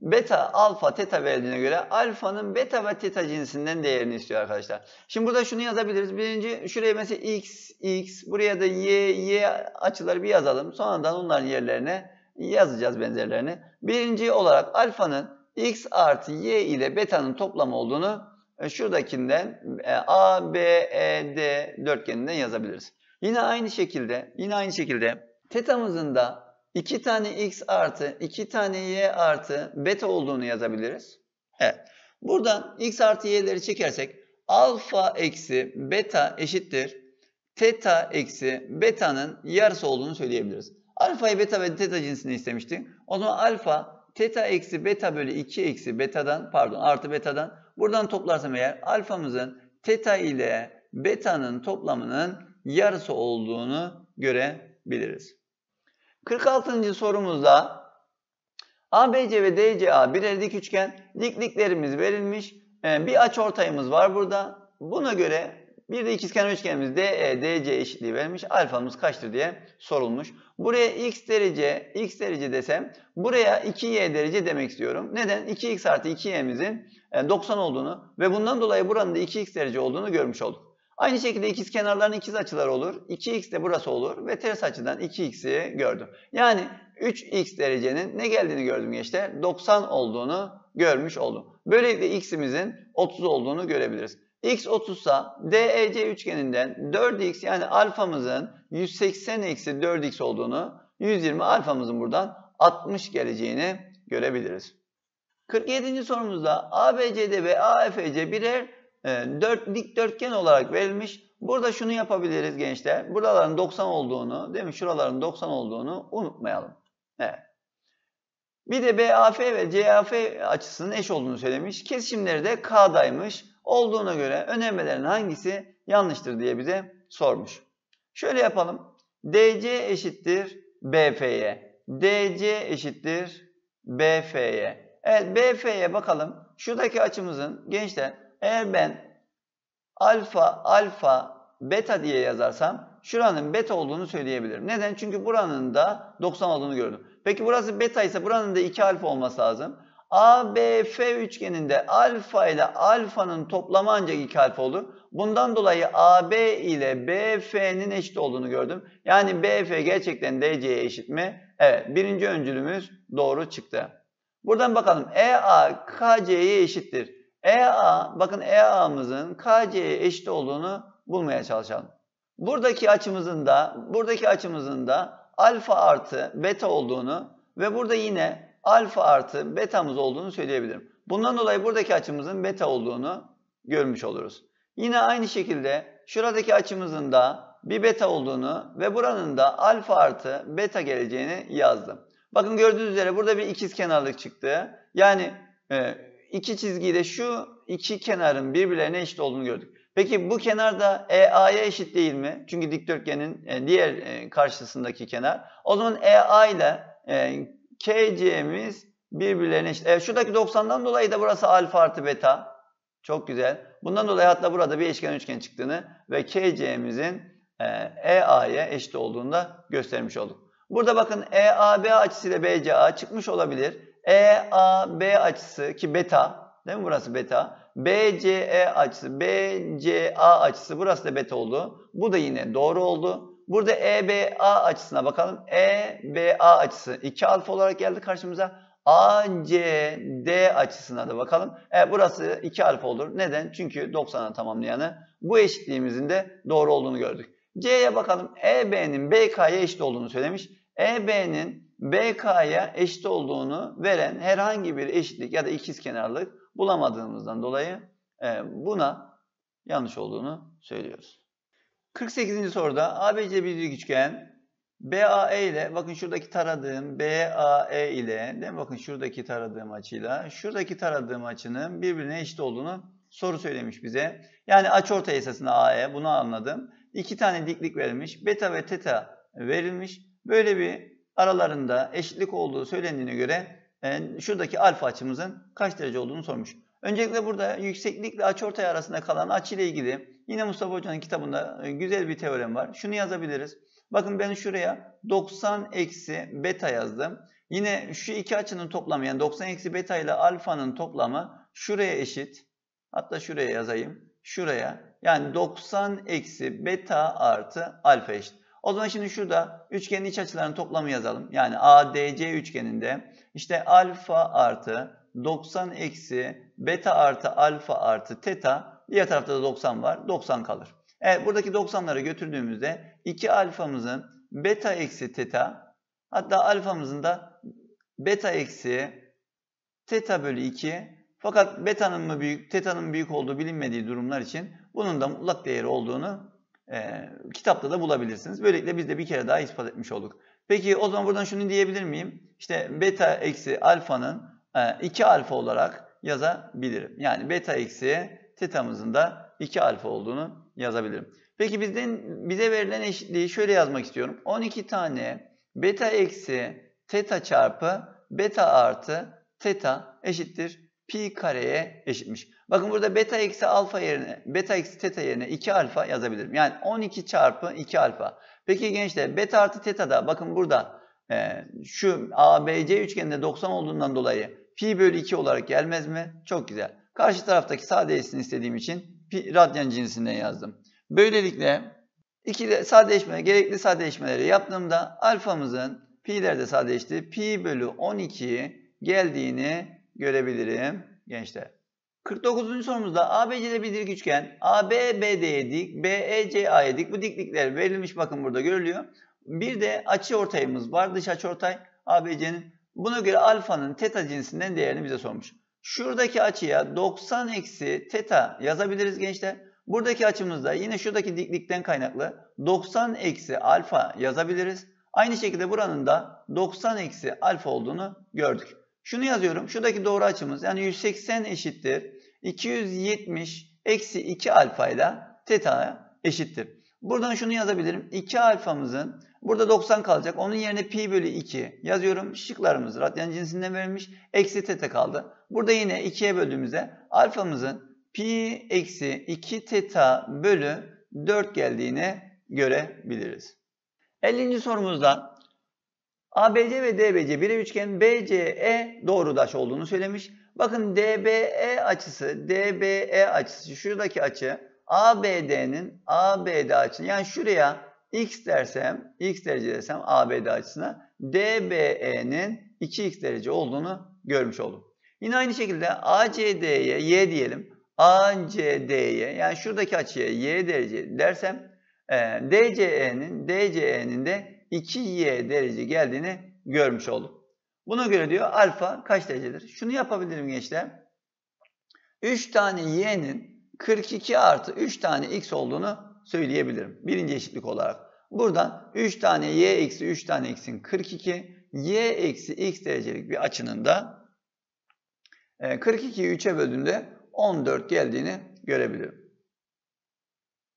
beta, alfa, teta verdiğine göre alfanın beta ve teta cinsinden değerini istiyor arkadaşlar. Şimdi burada şunu yazabiliriz. Birinci şuraya mesela x, x, buraya da y, y açıları bir yazalım. Sonradan onların yerlerine yazacağız benzerlerini. Birinci olarak alfanın x artı y ile beta'nın toplamı olduğunu e, şuradakinden e, A, B, E, D dörtgeninden yazabiliriz. Yine aynı şekilde, yine aynı şekilde tetamızın da 2 tane x artı 2 tane y artı beta olduğunu yazabiliriz. Evet. Buradan x artı y'leri çekersek alfa eksi beta eşittir. Teta eksi beta'nın yarısı olduğunu söyleyebiliriz. Alfayı beta ve teta cinsini istemiştik. O zaman alfa teta eksi beta bölü 2 eksi betadan pardon artı betadan buradan toplarsam eğer alfamızın teta ile beta'nın toplamının yarısı olduğunu görebiliriz. 46. sorumuzda ABC ve DCA birer dik üçgen. Dikliklerimiz verilmiş. E, bir aç ortayımız var burada. Buna göre bir de ikizkenar üçgenimiz DE, DC eşitliği verilmiş. Alfamız kaçtır diye sorulmuş. Buraya x derece, x derece desem buraya 2y derece demek istiyorum. Neden? 2x artı 2y'mizin 90 e, olduğunu ve bundan dolayı buranın da 2x derece olduğunu görmüş olduk. Aynı şekilde ikiz kenarların ikiz açıları olur. 2x de burası olur ve ters açıdan 2x'i gördüm. Yani 3x derecenin ne geldiğini gördüm gençler. 90 olduğunu görmüş oldum. Böylelikle x'imizin 30 olduğunu görebiliriz. x 30 sa DEC üçgeninden 4x yani alfamızın 180 eksi 4x olduğunu 120 alfamızın buradan 60 geleceğini görebiliriz. 47. sorumuzda ABCD ve AFC birer 4 ee, dikdörtgen olarak verilmiş. Burada şunu yapabiliriz gençler. Buraların 90 olduğunu, değil mi? Şuraların 90 olduğunu unutmayalım. Evet. Bir de BAF ve CAF açısının eş olduğunu söylemiş. Kesişimleri de K'daymış. Olduğuna göre önermelerin hangisi yanlıştır diye bize sormuş. Şöyle yapalım. DC eşittir BF'ye. DC eşittir BF'ye. Evet BF'ye bakalım. Şuradaki açımızın gençler eğer ben alfa, alfa, beta diye yazarsam şuranın beta olduğunu söyleyebilirim. Neden? Çünkü buranın da 90 olduğunu gördüm. Peki burası beta ise buranın da 2 alfa olması lazım. ABF üçgeninde alfa ile alfanın toplamı ancak 2 alfa olur. Bundan dolayı AB ile BF'nin eşit olduğunu gördüm. Yani BF gerçekten DC'ye eşit mi? Evet. Birinci öncülümüz doğru çıktı. Buradan bakalım. EA KC'ye eşittir. EA, bakın EA'mızın KC'ye eşit olduğunu bulmaya çalışalım. Buradaki açımızın da, buradaki açımızın da alfa artı beta olduğunu ve burada yine alfa artı betamız olduğunu söyleyebilirim. Bundan dolayı buradaki açımızın beta olduğunu görmüş oluruz. Yine aynı şekilde şuradaki açımızın da bir beta olduğunu ve buranın da alfa artı beta geleceğini yazdım. Bakın gördüğünüz üzere burada bir ikiz kenarlık çıktı. Yani e, İki çizgiyi de şu iki kenarın birbirlerine eşit olduğunu gördük. Peki bu kenar da EA'ya eşit değil mi? Çünkü dikdörtgenin e, diğer e, karşısındaki kenar. O zaman EA ile e, KC'miz birbirlerine eşit. Evet, şuradaki 90'dan dolayı da burası alfa artı beta. Çok güzel. Bundan dolayı hatta burada bir eşken üçgen çıktığını ve KC'mizin EA'ya eşit olduğunu da göstermiş olduk. Burada bakın EAB açısı ile BCA çıkmış olabilir. EAB açısı ki beta değil mi burası beta? BCE açısı, BCA açısı burası da beta oldu. Bu da yine doğru oldu. Burada EBA açısına bakalım. EBA açısı 2 alfa olarak geldi karşımıza. ACD açısına da bakalım. E, burası 2 alfa olur. Neden? Çünkü 90'a tamamlayanı bu eşitliğimizin de doğru olduğunu gördük. C'ye bakalım. EB'nin BK'ya eşit olduğunu söylemiş. EB'nin BK'ya eşit olduğunu veren herhangi bir eşitlik ya da ikizkenarlık bulamadığımızdan dolayı e, buna yanlış olduğunu söylüyoruz. 48. soruda ABC bir üçgen BAE ile bakın şuradaki taradığım BAE ile değil bakın şuradaki taradığım açıyla şuradaki taradığım açının birbirine eşit olduğunu soru söylemiş bize. Yani açıortay esasında AE bunu anladım. İki tane diklik verilmiş. Beta ve teta verilmiş. Böyle bir aralarında eşitlik olduğu söylendiğine göre e, şuradaki alfa açımızın kaç derece olduğunu sormuş. Öncelikle burada yükseklikle açıortay arasında kalan açı ile ilgili yine Mustafa Hoca'nın kitabında e, güzel bir teorem var. Şunu yazabiliriz. Bakın ben şuraya 90 eksi beta yazdım. Yine şu iki açının toplamı yani 90 eksi beta ile alfanın toplamı şuraya eşit. Hatta şuraya yazayım. Şuraya. Yani 90 eksi beta artı alfa eşit. O zaman şimdi şurada üçgenin iç açılarının toplamı yazalım. Yani ADC üçgeninde işte alfa artı 90 eksi beta artı alfa artı teta diğer tarafta da 90 var. 90 kalır. Evet buradaki 90'ları götürdüğümüzde 2 alfamızın beta eksi teta hatta alfamızın da beta eksi teta bölü 2 fakat beta'nın mı büyük, teta'nın büyük olduğu bilinmediği durumlar için bunun da mutlak değeri olduğunu e, kitapta da bulabilirsiniz. Böylelikle biz de bir kere daha ispat etmiş olduk. Peki o zaman buradan şunu diyebilir miyim? İşte beta eksi alfanın 2 alfa olarak yazabilirim. Yani beta eksi tetamızın da 2 alfa olduğunu yazabilirim. Peki bizden bize verilen eşitliği şöyle yazmak istiyorum. 12 tane beta eksi teta çarpı beta artı teta eşittir pi kareye eşitmiş. Bakın burada beta eksi alfa yerine, beta eksi teta yerine 2 alfa yazabilirim. Yani 12 çarpı 2 alfa. Peki gençler beta artı teta da bakın burada e, şu ABC üçgeninde 90 olduğundan dolayı pi bölü 2 olarak gelmez mi? Çok güzel. Karşı taraftaki sadeleşsin istediğim için pi, radyan cinsinden yazdım. Böylelikle ikili sadeleşme, gerekli sadeleşmeleri yaptığımda alfamızın pi'lerde sadeleşti. Pi bölü 12 geldiğini görebilirim gençler. 49. sorumuzda ABC'de bir dik üçgen. AB dik, BE dik. Bu diklikler verilmiş bakın burada görülüyor. Bir de açı ortayımız var. Dış açı ortay ABC'nin. Buna göre alfanın teta cinsinden değerini bize sormuş. Şuradaki açıya 90 eksi teta yazabiliriz gençler. Buradaki açımızda yine şuradaki diklikten kaynaklı 90 eksi alfa yazabiliriz. Aynı şekilde buranın da 90 eksi alfa olduğunu gördük. Şunu yazıyorum. Şuradaki doğru açımız yani 180 eşittir. 270 eksi 2 alfayla teta'ya eşittir. Buradan şunu yazabilirim. 2 alfamızın burada 90 kalacak. Onun yerine pi bölü 2 yazıyorum. Şıklarımız radyan cinsinden verilmiş. Eksi teta kaldı. Burada yine 2'ye böldüğümüzde alfamızın pi eksi 2 teta bölü 4 geldiğini görebiliriz. 50. sorumuzda ABC ve DBC birer üçgen BCE doğrudaş olduğunu söylemiş. Bakın DBE açısı, DBE açısı şuradaki açı ABD'nin ABD açısı. yani şuraya x dersem, x derece desem ABD açısına DBE'nin 2x derece olduğunu görmüş oldum. Yine aynı şekilde ACD'ye y diyelim. ACD'ye yani şuradaki açıya y derece dersem e, DCE'nin DCE'nin de 2y derece geldiğini görmüş olduk. Buna göre diyor alfa kaç derecedir? Şunu yapabilirim gençler. 3 tane y'nin 42 artı 3 tane x olduğunu söyleyebilirim. Birinci eşitlik olarak. Buradan 3 tane y eksi 3 tane x'in 42, y eksi x derecelik bir açının da 42'yi e, 3'e böldüğünde 14 geldiğini görebilirim.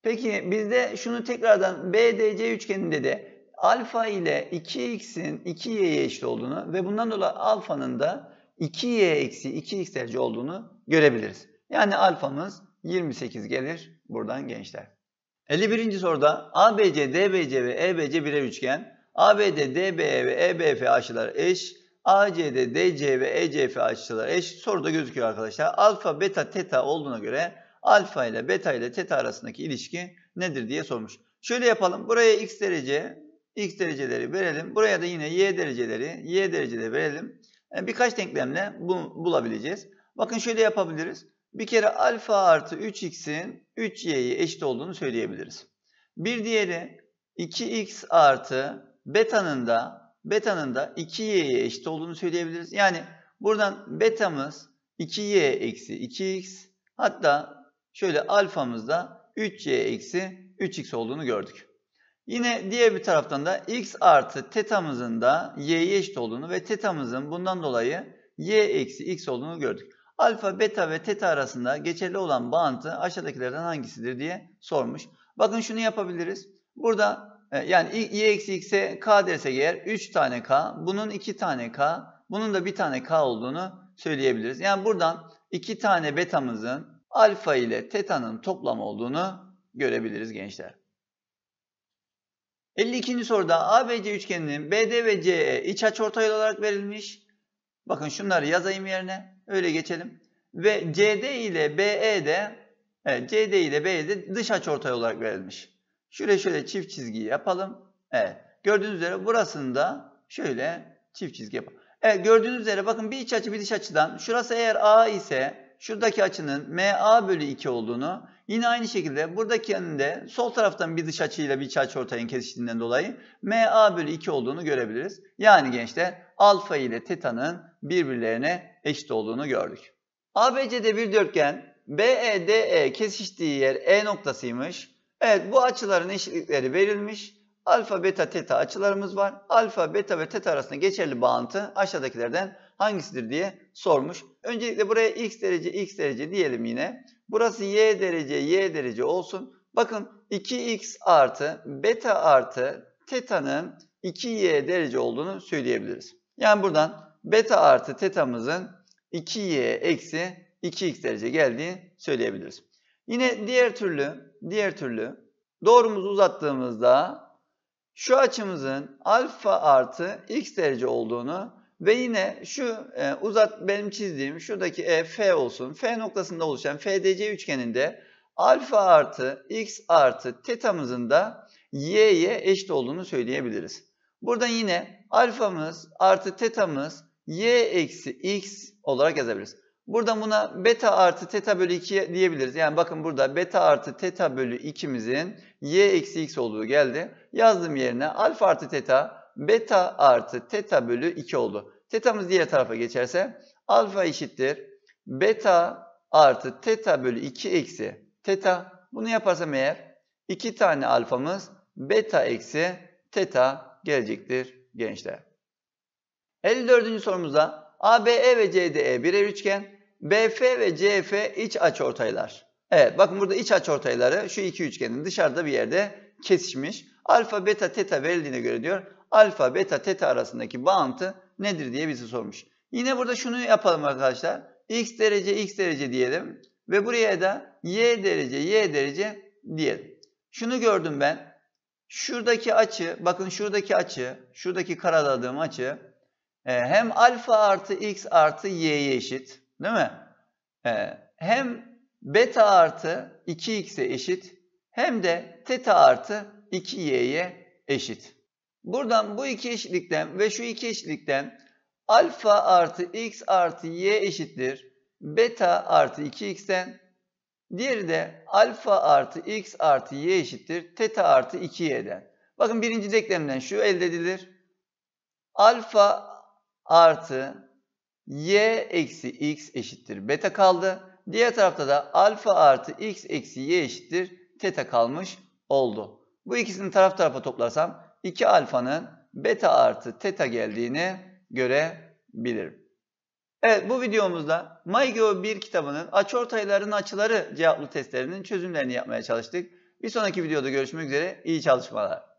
Peki bizde şunu tekrardan BDC üçgeninde de alfa ile 2x'in 2y'ye eşit olduğunu ve bundan dolayı alfanın da 2y eksi 2x derece olduğunu görebiliriz. Yani alfamız 28 gelir buradan gençler. 51. soruda ABC, DBC ve EBC birer üçgen. ABD, DBE ve EBF açılar eş. ACD, DC ve ECF açılar eş. Soruda gözüküyor arkadaşlar. Alfa, beta, teta olduğuna göre alfa ile beta ile teta arasındaki ilişki nedir diye sormuş. Şöyle yapalım. Buraya x derece, x dereceleri verelim. Buraya da yine y dereceleri, y dereceleri verelim. Yani birkaç denklemle bu, bulabileceğiz. Bakın şöyle yapabiliriz. Bir kere alfa artı 3x'in 3y'ye eşit olduğunu söyleyebiliriz. Bir diğeri 2x artı beta'nın da beta'nın da 2y'ye eşit olduğunu söyleyebiliriz. Yani buradan beta'mız 2y eksi 2x hatta şöyle alfamız da 3y eksi 3x olduğunu gördük. Yine diğer bir taraftan da x artı tetamızın da y'ye eşit olduğunu ve tetamızın bundan dolayı y eksi x olduğunu gördük. Alfa, beta ve teta arasında geçerli olan bağıntı aşağıdakilerden hangisidir diye sormuş. Bakın şunu yapabiliriz. Burada e, yani y eksi x'e k dersek eğer 3 tane k, bunun 2 tane k, bunun da 1 tane k olduğunu söyleyebiliriz. Yani buradan 2 tane betamızın alfa ile tetanın toplamı olduğunu görebiliriz gençler. 52. soruda ABC üçgeninin BD ve CE iç açı açıortay olarak verilmiş. Bakın şunları yazayım yerine. Öyle geçelim. Ve CD ile BE de evet, CD ile BE de dış açı açıortay olarak verilmiş. Şöyle şöyle çift çizgi yapalım. Evet. Gördüğünüz üzere burasında şöyle çift çizgi yapalım. Evet gördüğünüz üzere bakın bir iç açı bir dış açıdan. Şurası eğer A ise şuradaki açının MA bölü 2 olduğunu yine aynı şekilde buradaki de sol taraftan bir dış açıyla bir iç açı ortayın kesiştiğinden dolayı MA bölü 2 olduğunu görebiliriz. Yani gençler alfa ile tetanın birbirlerine eşit olduğunu gördük. ABC'de bir dörtgen BEDE e kesiştiği yer E noktasıymış. Evet bu açıların eşitlikleri verilmiş. Alfa, beta, teta açılarımız var. Alfa, beta ve teta arasında geçerli bağıntı aşağıdakilerden hangisidir diye sormuş. Öncelikle buraya x derece x derece diyelim yine. Burası y derece y derece olsun. Bakın 2x artı beta artı teta'nın 2y derece olduğunu söyleyebiliriz. Yani buradan beta artı teta'mızın 2y eksi 2x derece geldiğini söyleyebiliriz. Yine diğer türlü, diğer türlü doğrumuzu uzattığımızda şu açımızın alfa artı x derece olduğunu ve yine şu e, uzat benim çizdiğim şuradaki e, F olsun. F noktasında oluşan FDC üçgeninde alfa artı x artı tetamızın da y'ye eşit olduğunu söyleyebiliriz. Burada yine alfamız artı tetamız y eksi x olarak yazabiliriz. Burada buna beta artı teta bölü 2 diyebiliriz. Yani bakın burada beta artı teta bölü 2'mizin y eksi x olduğu geldi. Yazdım yerine alfa artı teta beta artı teta bölü 2 oldu. Tetamız diğer tarafa geçerse alfa eşittir. Beta artı teta bölü 2 eksi teta. Bunu yaparsam eğer 2 tane alfamız beta eksi teta gelecektir gençler. 54. sorumuzda ABE ve CDE e birer üçgen, BF ve CF iç açıortaylar. Evet bakın burada iç açıortayları şu iki üçgenin dışarıda bir yerde kesişmiş. Alfa, beta, teta verildiğine göre diyor alfa, beta, teta arasındaki bağıntı nedir diye bizi sormuş. Yine burada şunu yapalım arkadaşlar. X derece, X derece diyelim. Ve buraya da Y derece, Y derece diyelim. Şunu gördüm ben. Şuradaki açı, bakın şuradaki açı, şuradaki karaladığım açı e, hem alfa artı x artı y'ye eşit. Değil mi? E, hem beta artı 2x'e eşit hem de teta artı 2y'ye eşit. Buradan bu iki eşitlikten ve şu iki eşitlikten alfa artı x artı y eşittir beta artı 2x'ten. Diğeri de alfa artı x artı y eşittir teta artı 2y'den. Bakın birinci denklemden şu elde edilir. Alfa artı y eksi x eşittir beta kaldı. Diğer tarafta da alfa artı x eksi y eşittir teta kalmış oldu. Bu ikisini taraf tarafa toplarsam 2 alfanın beta artı teta geldiğini görebilirim. Evet bu videomuzda MyGeo 1 kitabının açıortayların açıları cevaplı testlerinin çözümlerini yapmaya çalıştık. Bir sonraki videoda görüşmek üzere İyi çalışmalar.